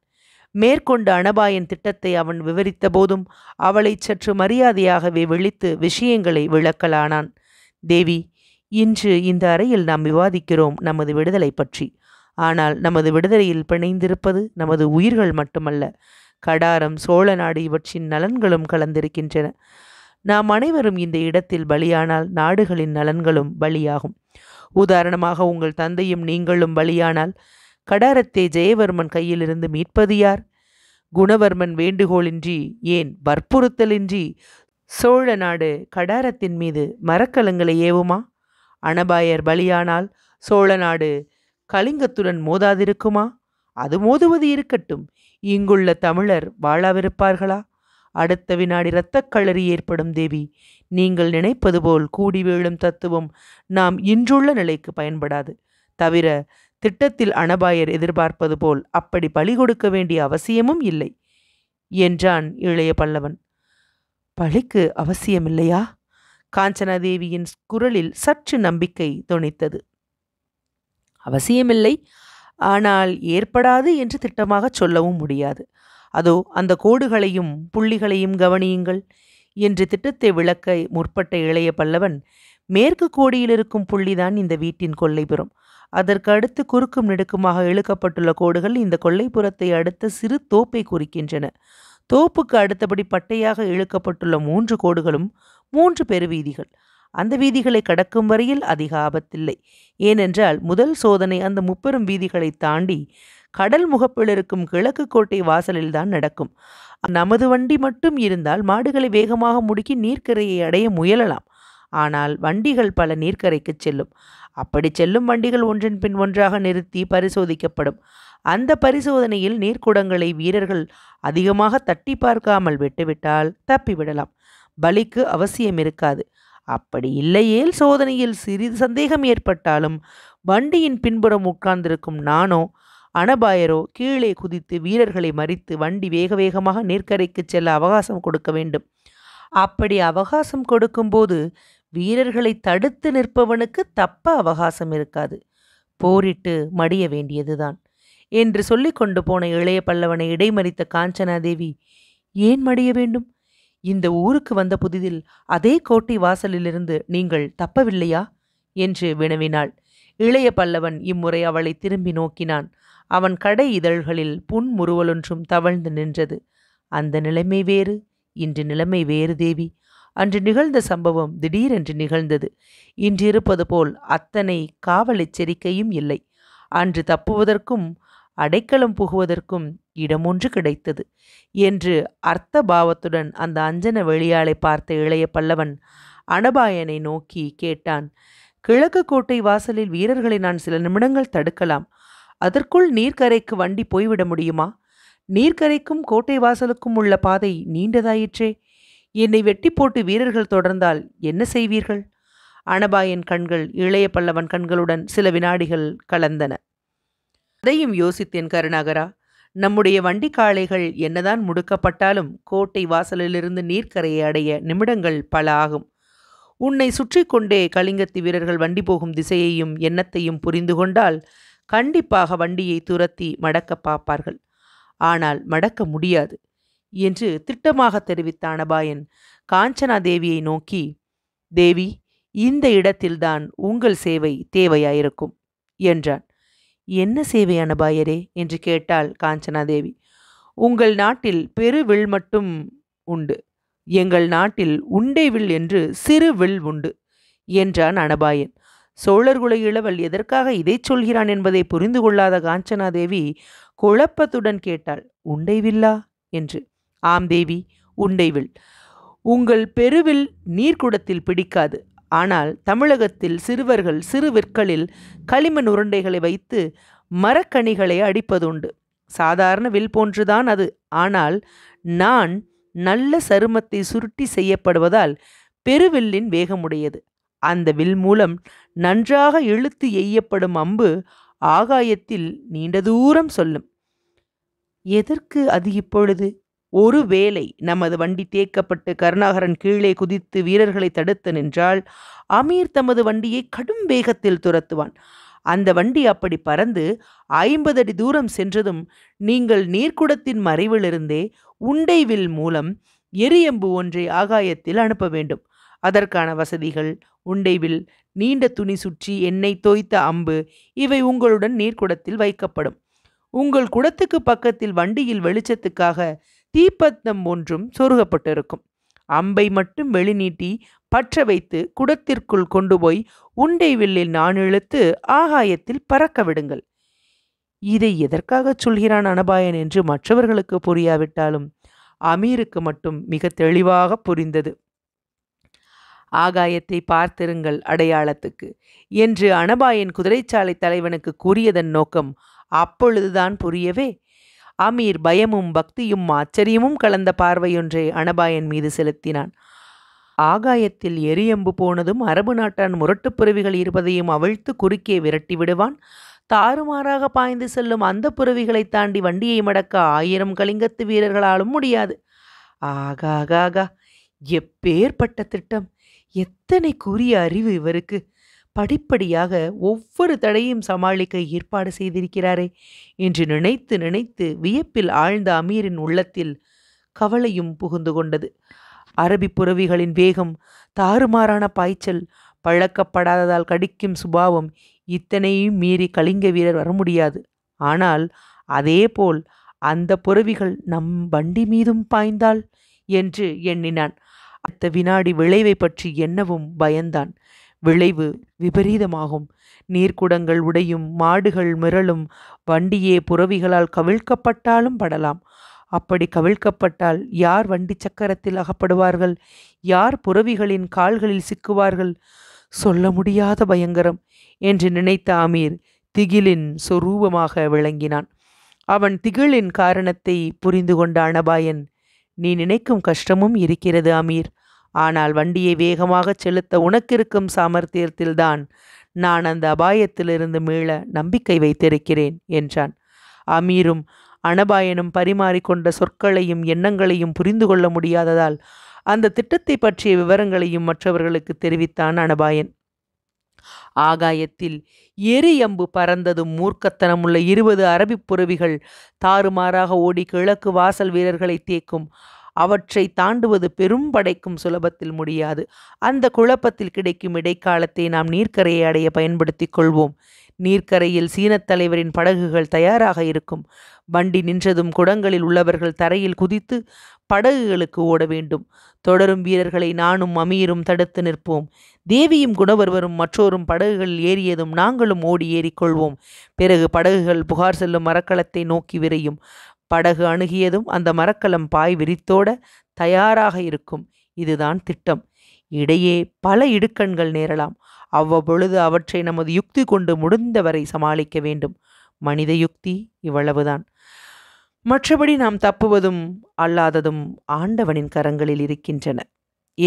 மேற்கொண்ட அனபாயன் திட்டத்தை அவன் விவரித்த போதும் அவளை சற்று மரியாதையாகவே விழித்து விஷயங்களை விளக்கலானான் தேவி இன்று இந்த அறையில் நாம் விவாதிக்கிறோம் நமது விடுதலை பற்றி ஆனால் நமது விடுதலையில் பிணைந்திருப்பது நமது உயிர்கள் மட்டுமல்ல கடாரம் சோழ நாடு இவற்றின் நலன்களும் கலந்திருக்கின்றன நாம் அனைவரும் இந்த இடத்தில் பலியானால் நாடுகளின் நலன்களும் பலியாகும் உதாரணமாக உங்கள் தந்தையும் நீங்களும் பலியானால் கடாரத்தை ஜெயவர்மன் கையிலிருந்து மீட்பது யார் குணவர்மன் வேண்டுகோளின்றி ஏன் வற்புறுத்தலின்றி சோழ நாடு கடாரத்தின் மீது மரக்கலங்களை ஏவுமா அனபாயர் பலியானால் சோழ நாடு கலிங்கத்துடன் மோதாதிருக்குமா அது மோதுவது இருக்கட்டும் இங்குள்ள தமிழர் வாழாவிருப்பார்களா அடுத்த வினாடி இரத்தக்களறி ஏற்படும் தேவி நீங்கள் நினைப்பது போல் கூடி வீழும் தத்துவம் நாம் இன்றுள்ள நிலைக்கு பயன்படாது தவிர திட்டத்தில் அனபாயர் எதிர்பார்ப்பது போல் அப்படி பலி கொடுக்க வேண்டிய அவசியமும் இல்லை என்றான் இளைய பல்லவன் பழிக்கு அவசியமில்லையா காஞ்சனாதேவியின் குரலில் சற்று நம்பிக்கை துணித்தது அவசியமில்லை ஆனால் ஏற்படாது என்று திட்டமாக சொல்லவும் முடியாது அதோ அந்த கோடுகளையும் புள்ளிகளையும் கவனியுங்கள் என்று திட்டத்தை விளக்க முற்பட்ட இளைய பல்லவன் மேற்கு கோடியில் இருக்கும் புள்ளிதான் இந்த வீட்டின் கொள்ளைபுறம் அதற்கு அடுத்து குறுக்கும் நெடுக்குமாக இழுக்கப்பட்டுள்ள கோடுகள் இந்த கொல்லைப்புறத்தை அடுத்த சிறு தோப்பை குறிக்கின்றன தோப்புக்கு அடுத்தபடி பட்டையாக இழுக்கப்பட்டுள்ள மூன்று கோடுகளும் மூன்று பெருவீதிகள் அந்த வீதிகளை கடக்கும் வரையில் அதிக ஆபத்தில்லை ஏனென்றால் முதல் சோதனை அந்த முப்பெரும் வீதிகளை தாண்டி கடல் முகப்பில் இருக்கும் கிழக்கு கோட்டை வாசலில்தான் நடக்கும் நமது வண்டி மட்டும் இருந்தால் மாடுகளை வேகமாக முடுக்கி நீர்க்கரையை அடைய முயலலாம் ஆனால் வண்டிகள் பல நீர்க்கரைக்கு செல்லும் அப்படி செல்லும் வண்டிகள் ஒன்றின் பின் ஒன்றாக நிறுத்தி பரிசோதிக்கப்படும் அந்த பரிசோதனையில் நீர்க்குடங்களை வீரர்கள் அதிகமாக தட்டி பார்க்காமல் விட்டுவிட்டால் தப்பிவிடலாம் பலிக்கு அவசியம் இருக்காது அப்படி இல்லையேல் சோதனையில் சிறிது சந்தேகம் ஏற்பட்டாலும் வண்டியின் பின்புறம் உட்கார்ந்திருக்கும் நானோ அனபாயரோ கீழே குதித்து வீரர்களை மறித்து வண்டி வேக வேகமாக நேர்க்கரைக்கு செல்ல அவகாசம் கொடுக்க வேண்டும் அப்படி அவகாசம் கொடுக்கும்போது வீரர்களை தடுத்து நிற்பவனுக்கு தப்ப அவகாசம் இருக்காது போரிட்டு மடிய வேண்டியதுதான் என்று சொல்லி கொண்டு போன இளைய பல்லவனை இடைமறித்த காஞ்சனாதேவி ஏன் மடிய வேண்டும் இந்த ஊருக்கு வந்த புதிதில் அதே கோட்டை வாசலிலிருந்து நீங்கள் தப்பவில்லையா என்று வினவினாள் இளைய பல்லவன் இம்முறை அவளை திரும்பி நோக்கினான் அவன் கடை இதழ்களில் புன்முறுவலொன்றும் தவழ்ந்து நின்றது அந்த நிலைமை வேறு இன்று நிலைமை வேறு தேவி அன்று நிகழ்ந்த சம்பவம் திடீரென்று நிகழ்ந்தது இன்றிருப்பது போல் அத்தனை காவல் எச்சரிக்கையும் இல்லை அன்று தப்புவதற்கும் அடைக்கலம் புகுவதற்கும் இடமொன்று கிடைத்தது என்று அர்த்த பாவத்துடன் அந்த அஞ்சன வெளியாளை பார்த்த இளைய பல்லவன் அனபாயனை நோக்கி கேட்டான் கிழக்கு கோட்டை வாசலில் வீரர்களை நான் சில நிமிடங்கள் தடுக்கலாம் அதற்குள் நீர்க்கரைக்கு வண்டி போய்விட முடியுமா நீர்க்கரைக்கும் கோட்டை வாசலுக்கும் உள்ள பாதை நீண்டதாயிற்றே என்னை வெட்டி போட்டு வீரர்கள் தொடர்ந்தால் என்ன செய்வீர்கள் அனபாயின் கண்கள் இளைய பல்லவன் கண்களுடன் சில வினாடிகள் கலந்தன அதையும் யோசித்தேன் கருணாகரா நம்முடைய வண்டி காளைகள் என்னதான் முடுக்கப்பட்டாலும் கோட்டை வாசலிலிருந்து நீர்க்கரையை அடைய நிமிடங்கள் பல ஆகும் உன்னை சுற்றி கொண்டே கலிங்கத்து வீரர்கள் வண்டி போகும் திசையையும் எண்ணத்தையும் புரிந்து கொண்டால் கண்டிப்பாக வண்டியை துரத்தி மடக்க பார்ப்பார்கள் ஆனால் மடக்க முடியாது என்று திட்டமாக தெரிவித்த அனபாயன் காஞ்சனா தேவியை நோக்கி தேவி இந்த இடத்தில்தான் உங்கள் சேவை தேவையாயிருக்கும் என்றான் என்ன சேவை அனபாயரே என்று கேட்டாள் காஞ்சனா தேவி உங்கள் நாட்டில் பெருவில் மட்டும் உண்டு எங்கள் நாட்டில் உண்டை வில் என்று சிறு வில் உண்டு என்றான் அனபாயன் சோழர்குல இளவல் எதற்காக இதை சொல்கிறான் என்பதை புரிந்து கொள்ளாத காஞ்சனாதேவி குழப்பத்துடன் கேட்டாள் உண்டைவில்லா என்று ஆம் தேவி உண்டைவில் உங்கள் பெருவில் நீர்க்குடத்தில் பிடிக்காது ஆனால் தமிழகத்தில் சிறுவர்கள் சிறு விற்களில் களிமண் உருண்டைகளை வைத்து மரக்கணிகளை அடிப்பதுண்டு சாதாரண வில் போன்றுதான் அது ஆனால் நான் நல்ல சருமத்தை சுருட்டி செய்யப்படுவதால் பெருவில்லின் வேகமுடையது அந்த வில் மூலம் நன்றாக இழுத்து எய்யப்படும் அம்பு ஆகாயத்தில் நீண்ட தூரம் சொல்லும் எதற்கு அது இப்பொழுது ஒருவேளை நமது வண்டி தேக்கப்பட்டு கருணாகரன் கீழே குதித்து வீரர்களை தடுத்து நின்றால் அமீர் தமது வண்டியை கடும் வேகத்தில் துரத்துவான் அந்த வண்டி அப்படி பறந்து ஐம்பது அடி தூரம் சென்றதும் நீங்கள் நீர்க்குடத்தின் மறைவிலிருந்தே உண்டைவில் மூலம் எரியம்பு ஒன்றை ஆகாயத்தில் அனுப்ப வேண்டும் அதற்கான வசதிகள் உண்டைவில் நீண்ட துணி சுற்றி எண்ணெய் தோய்த்த அம்பு இவை உங்களுடன் நீர்க்குடத்தில் வைக்கப்படும் உங்கள் குடத்துக்கு பக்கத்தில் வண்டியில் வெளிச்சத்துக்காக தீப்பத்தம் ஒன்றும் சொருகப்பட்டிருக்கும் அம்பை மட்டும் வெளிநீட்டி பற்ற வைத்து குடத்திற்குள் கொண்டு போய் உண்டை வில்லில் நான் இழுத்து ஆகாயத்தில் பறக்க விடுங்கள் இதை எதற்காக சொல்கிறான் அனபாயன் என்று மற்றவர்களுக்கு புரியாவிட்டாலும் அமீருக்கு மட்டும் மிக தெளிவாக புரிந்தது ஆகாயத்தை பார்த்திருங்கள் அடையாளத்துக்கு என்று அனபாயின் குதிரைச்சாலை தலைவனுக்கு கூறியதன் நோக்கம் அப்பொழுதுதான் புரியவே அமீர் பயமும் பக்தியும் ஆச்சரியமும் கலந்த பார்வையொன்றை அனபாயன் மீது செலுத்தினான் ஆகாயத்தில் எரியம்பு போனதும் அரபு நாட்டான் முரட்டுப்புறவிகள் இருப்பதையும் அவிழ்த்து குறுக்கே விரட்டி விடுவான் தாறுமாறாக பாய்ந்து செல்லும் அந்த புறவிகளை தாண்டி வண்டியை மடக்க ஆயிரம் கலிங்கத்து வீரர்களாலும் முடியாது ஆகாகாகா எப்பேற்பட்ட திட்டம் எத்தனை கூறிய அறிவு இவருக்கு படிப்படியாக ஒவ்வொரு தடையும் சமாளிக்க ஏற்பாடு செய்திருக்கிறாரே என்று நினைத்து நினைத்து வியப்பில் ஆழ்ந்த அமீரின் உள்ளத்தில் கவலையும் புகுந்து கொண்டது அரபி புறவிகளின் வேகம் தாறுமாறான பாய்ச்சல் பழக்கப்படாததால் கடிக்கும் சுபாவம் இத்தனையும் மீறி கலிங்க வீரர் வர முடியாது ஆனால் அதேபோல் அந்த புறவிகள் நம் வண்டி மீதும் பாய்ந்தாள் என்று எண்ணினான் அடுத்த வினாடி விளைவை பற்றி என்னவும் பயந்தான் விளைவு விபரீதமாகும் நீர்க்குடங்கள் உடையும் மாடுகள் மிரளும் வண்டியே புறவிகளால் கவிழ்க்கப்பட்டாலும் படலாம் அப்படி கவிழ்க்கப்பட்டால் யார் வண்டி சக்கரத்தில் அகப்படுவார்கள் யார் புறவிகளின் கால்களில் சிக்குவார்கள் சொல்ல முடியாத பயங்கரம் என்று நினைத்த அமீர் திகிலின் சொரூபமாக விளங்கினான் அவன் திகிலின் காரணத்தை புரிந்து கொண்ட அனபாயன் நீ நினைக்கும் கஷ்டமும் இருக்கிறது அமீர் ஆனால் வண்டியை வேகமாக செலுத்த உனக்கிருக்கும் சாமர்த்தியத்தில்தான் நான் அந்த அபாயத்திலிருந்து மீள நம்பிக்கை வைத்திருக்கிறேன் என்றான் அமீரும் அனபாயனும் பரிமாறிக்கொண்ட சொற்களையும் எண்ணங்களையும் புரிந்து கொள்ள முடியாததால் அந்த திட்டத்தை பற்றிய விவரங்களையும் மற்றவர்களுக்கு தெரிவித்தான் அனபாயன் ஆகாயத்தில் எரி எம்பு பறந்ததும் மூர்க்கத்தனமுள்ள இருபது அரபிப் புறவிகள் தாறுமாறாக ஓடி கிழக்கு வாசல் வீரர்களை தேக்கும் அவற்றை தாண்டுவது பெரும் படைக்கும் சுலபத்தில் முடியாது அந்த குழப்பத்தில் கிடைக்கும் இடைக்காலத்தை நாம் நீர்க்கரையை அடைய பயன்படுத்திக் கொள்வோம் நீர்க்கரையில் சீனத் தலைவரின் படகுகள் தயாராக இருக்கும் வண்டி நின்றதும் குடங்களில் உள்ளவர்கள் தரையில் குதித்து படகுகளுக்கு ஓட வேண்டும் தொடரும் வீரர்களை நானும் அமீரும் தடுத்து நிற்போம் தேவியும் குணவர்வரும் மற்றோரும் படகுகளில் ஏறியதும் நாங்களும் ஓடி ஏறிக்கொள்வோம் பிறகு படகுகள் புகார் செல்லும் மரக்கலத்தை நோக்கி விரையும் படகு அணுகியதும் அந்த மரக்கலம் பாய் விரித்தோட தயாராக இருக்கும் இதுதான் திட்டம் இடையே பல இடுக்கண்கள் நேரலாம் அவ்வப்பொழுது அவற்றை நமது யுக்தி கொண்டு முடிந்தவரை சமாளிக்க வேண்டும் மனித யுக்தி இவ்வளவுதான் மற்றபடி நாம் தப்புவதும் அல்லாததும் ஆண்டவனின் கரங்களில் இருக்கின்றன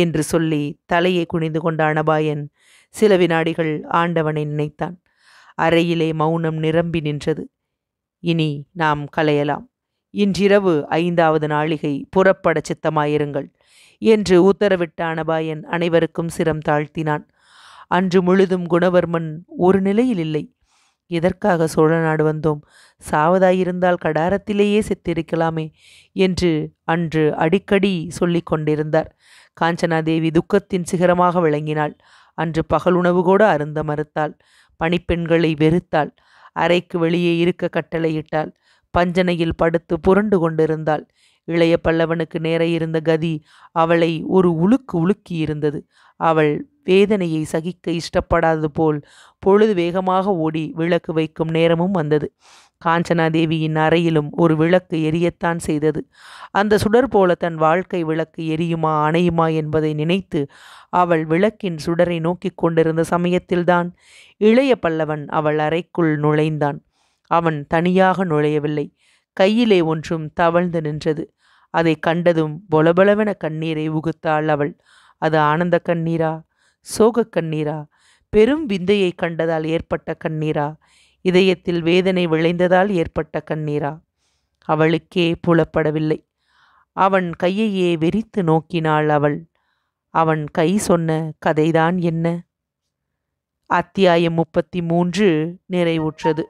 என்று சொல்லி தலையை குனிந்து கொண்ட அனபாயன் சில வினாடிகள் ஆண்டவனை நினைத்தான் அறையிலே மௌனம் நிரம்பி நின்றது இனி நாம் கலையலாம் இன்றிரவு ஐந்தாவது நாளிகை புறப்பட சித்தமாயிருங்கள் என்று உத்தரவிட்ட அனபாயன் அனைவருக்கும் சிரம் தாழ்த்தினான் அன்று முழுதும் குணவர்மன் ஒரு நிலையில் இல்லை எதற்காக சோழ நாடு வந்தோம் சாவதாயிருந்தால் கடாரத்திலேயே செத்திருக்கலாமே என்று அன்று அடிக்கடி சொல்லி கொண்டிருந்தார் காஞ்சனாதேவி துக்கத்தின் சிகரமாக விளங்கினாள் அன்று உணவு கூட அருந்த மறுத்தாள் பணிப்பெண்களை வெறுத்தாள் அறைக்கு வெளியே இருக்க கட்டளையிட்டாள் பஞ்சனையில் படுத்து புரண்டு கொண்டிருந்தாள் இளைய பல்லவனுக்கு நேர இருந்த கதி அவளை ஒரு உழுக்கு உழுக்கி இருந்தது அவள் வேதனையை சகிக்க இஷ்டப்படாதது போல் பொழுது வேகமாக ஓடி விளக்கு வைக்கும் நேரமும் வந்தது காஞ்சனாதேவியின் அறையிலும் ஒரு விளக்கு எரியத்தான் செய்தது அந்த சுடர் போல தன் வாழ்க்கை விளக்கு எரியுமா அணையுமா என்பதை நினைத்து அவள் விளக்கின் சுடரை நோக்கி கொண்டிருந்த சமயத்தில்தான் இளைய பல்லவன் அவள் அறைக்குள் நுழைந்தான் அவன் தனியாக நுழையவில்லை கையிலே ஒன்றும் தவழ்ந்து நின்றது அதை கண்டதும் பொலபொலவென கண்ணீரை உகுத்தாள் அவள் அது ஆனந்த கண்ணீரா சோக கண்ணீரா பெரும் விந்தையை கண்டதால் ஏற்பட்ட கண்ணீரா இதயத்தில் வேதனை விளைந்ததால் ஏற்பட்ட கண்ணீரா அவளுக்கே புலப்படவில்லை அவன் கையையே வெறித்து நோக்கினாள் அவள் அவன் கை சொன்ன கதைதான் என்ன அத்தியாயம் முப்பத்தி மூன்று நிறைவுற்றது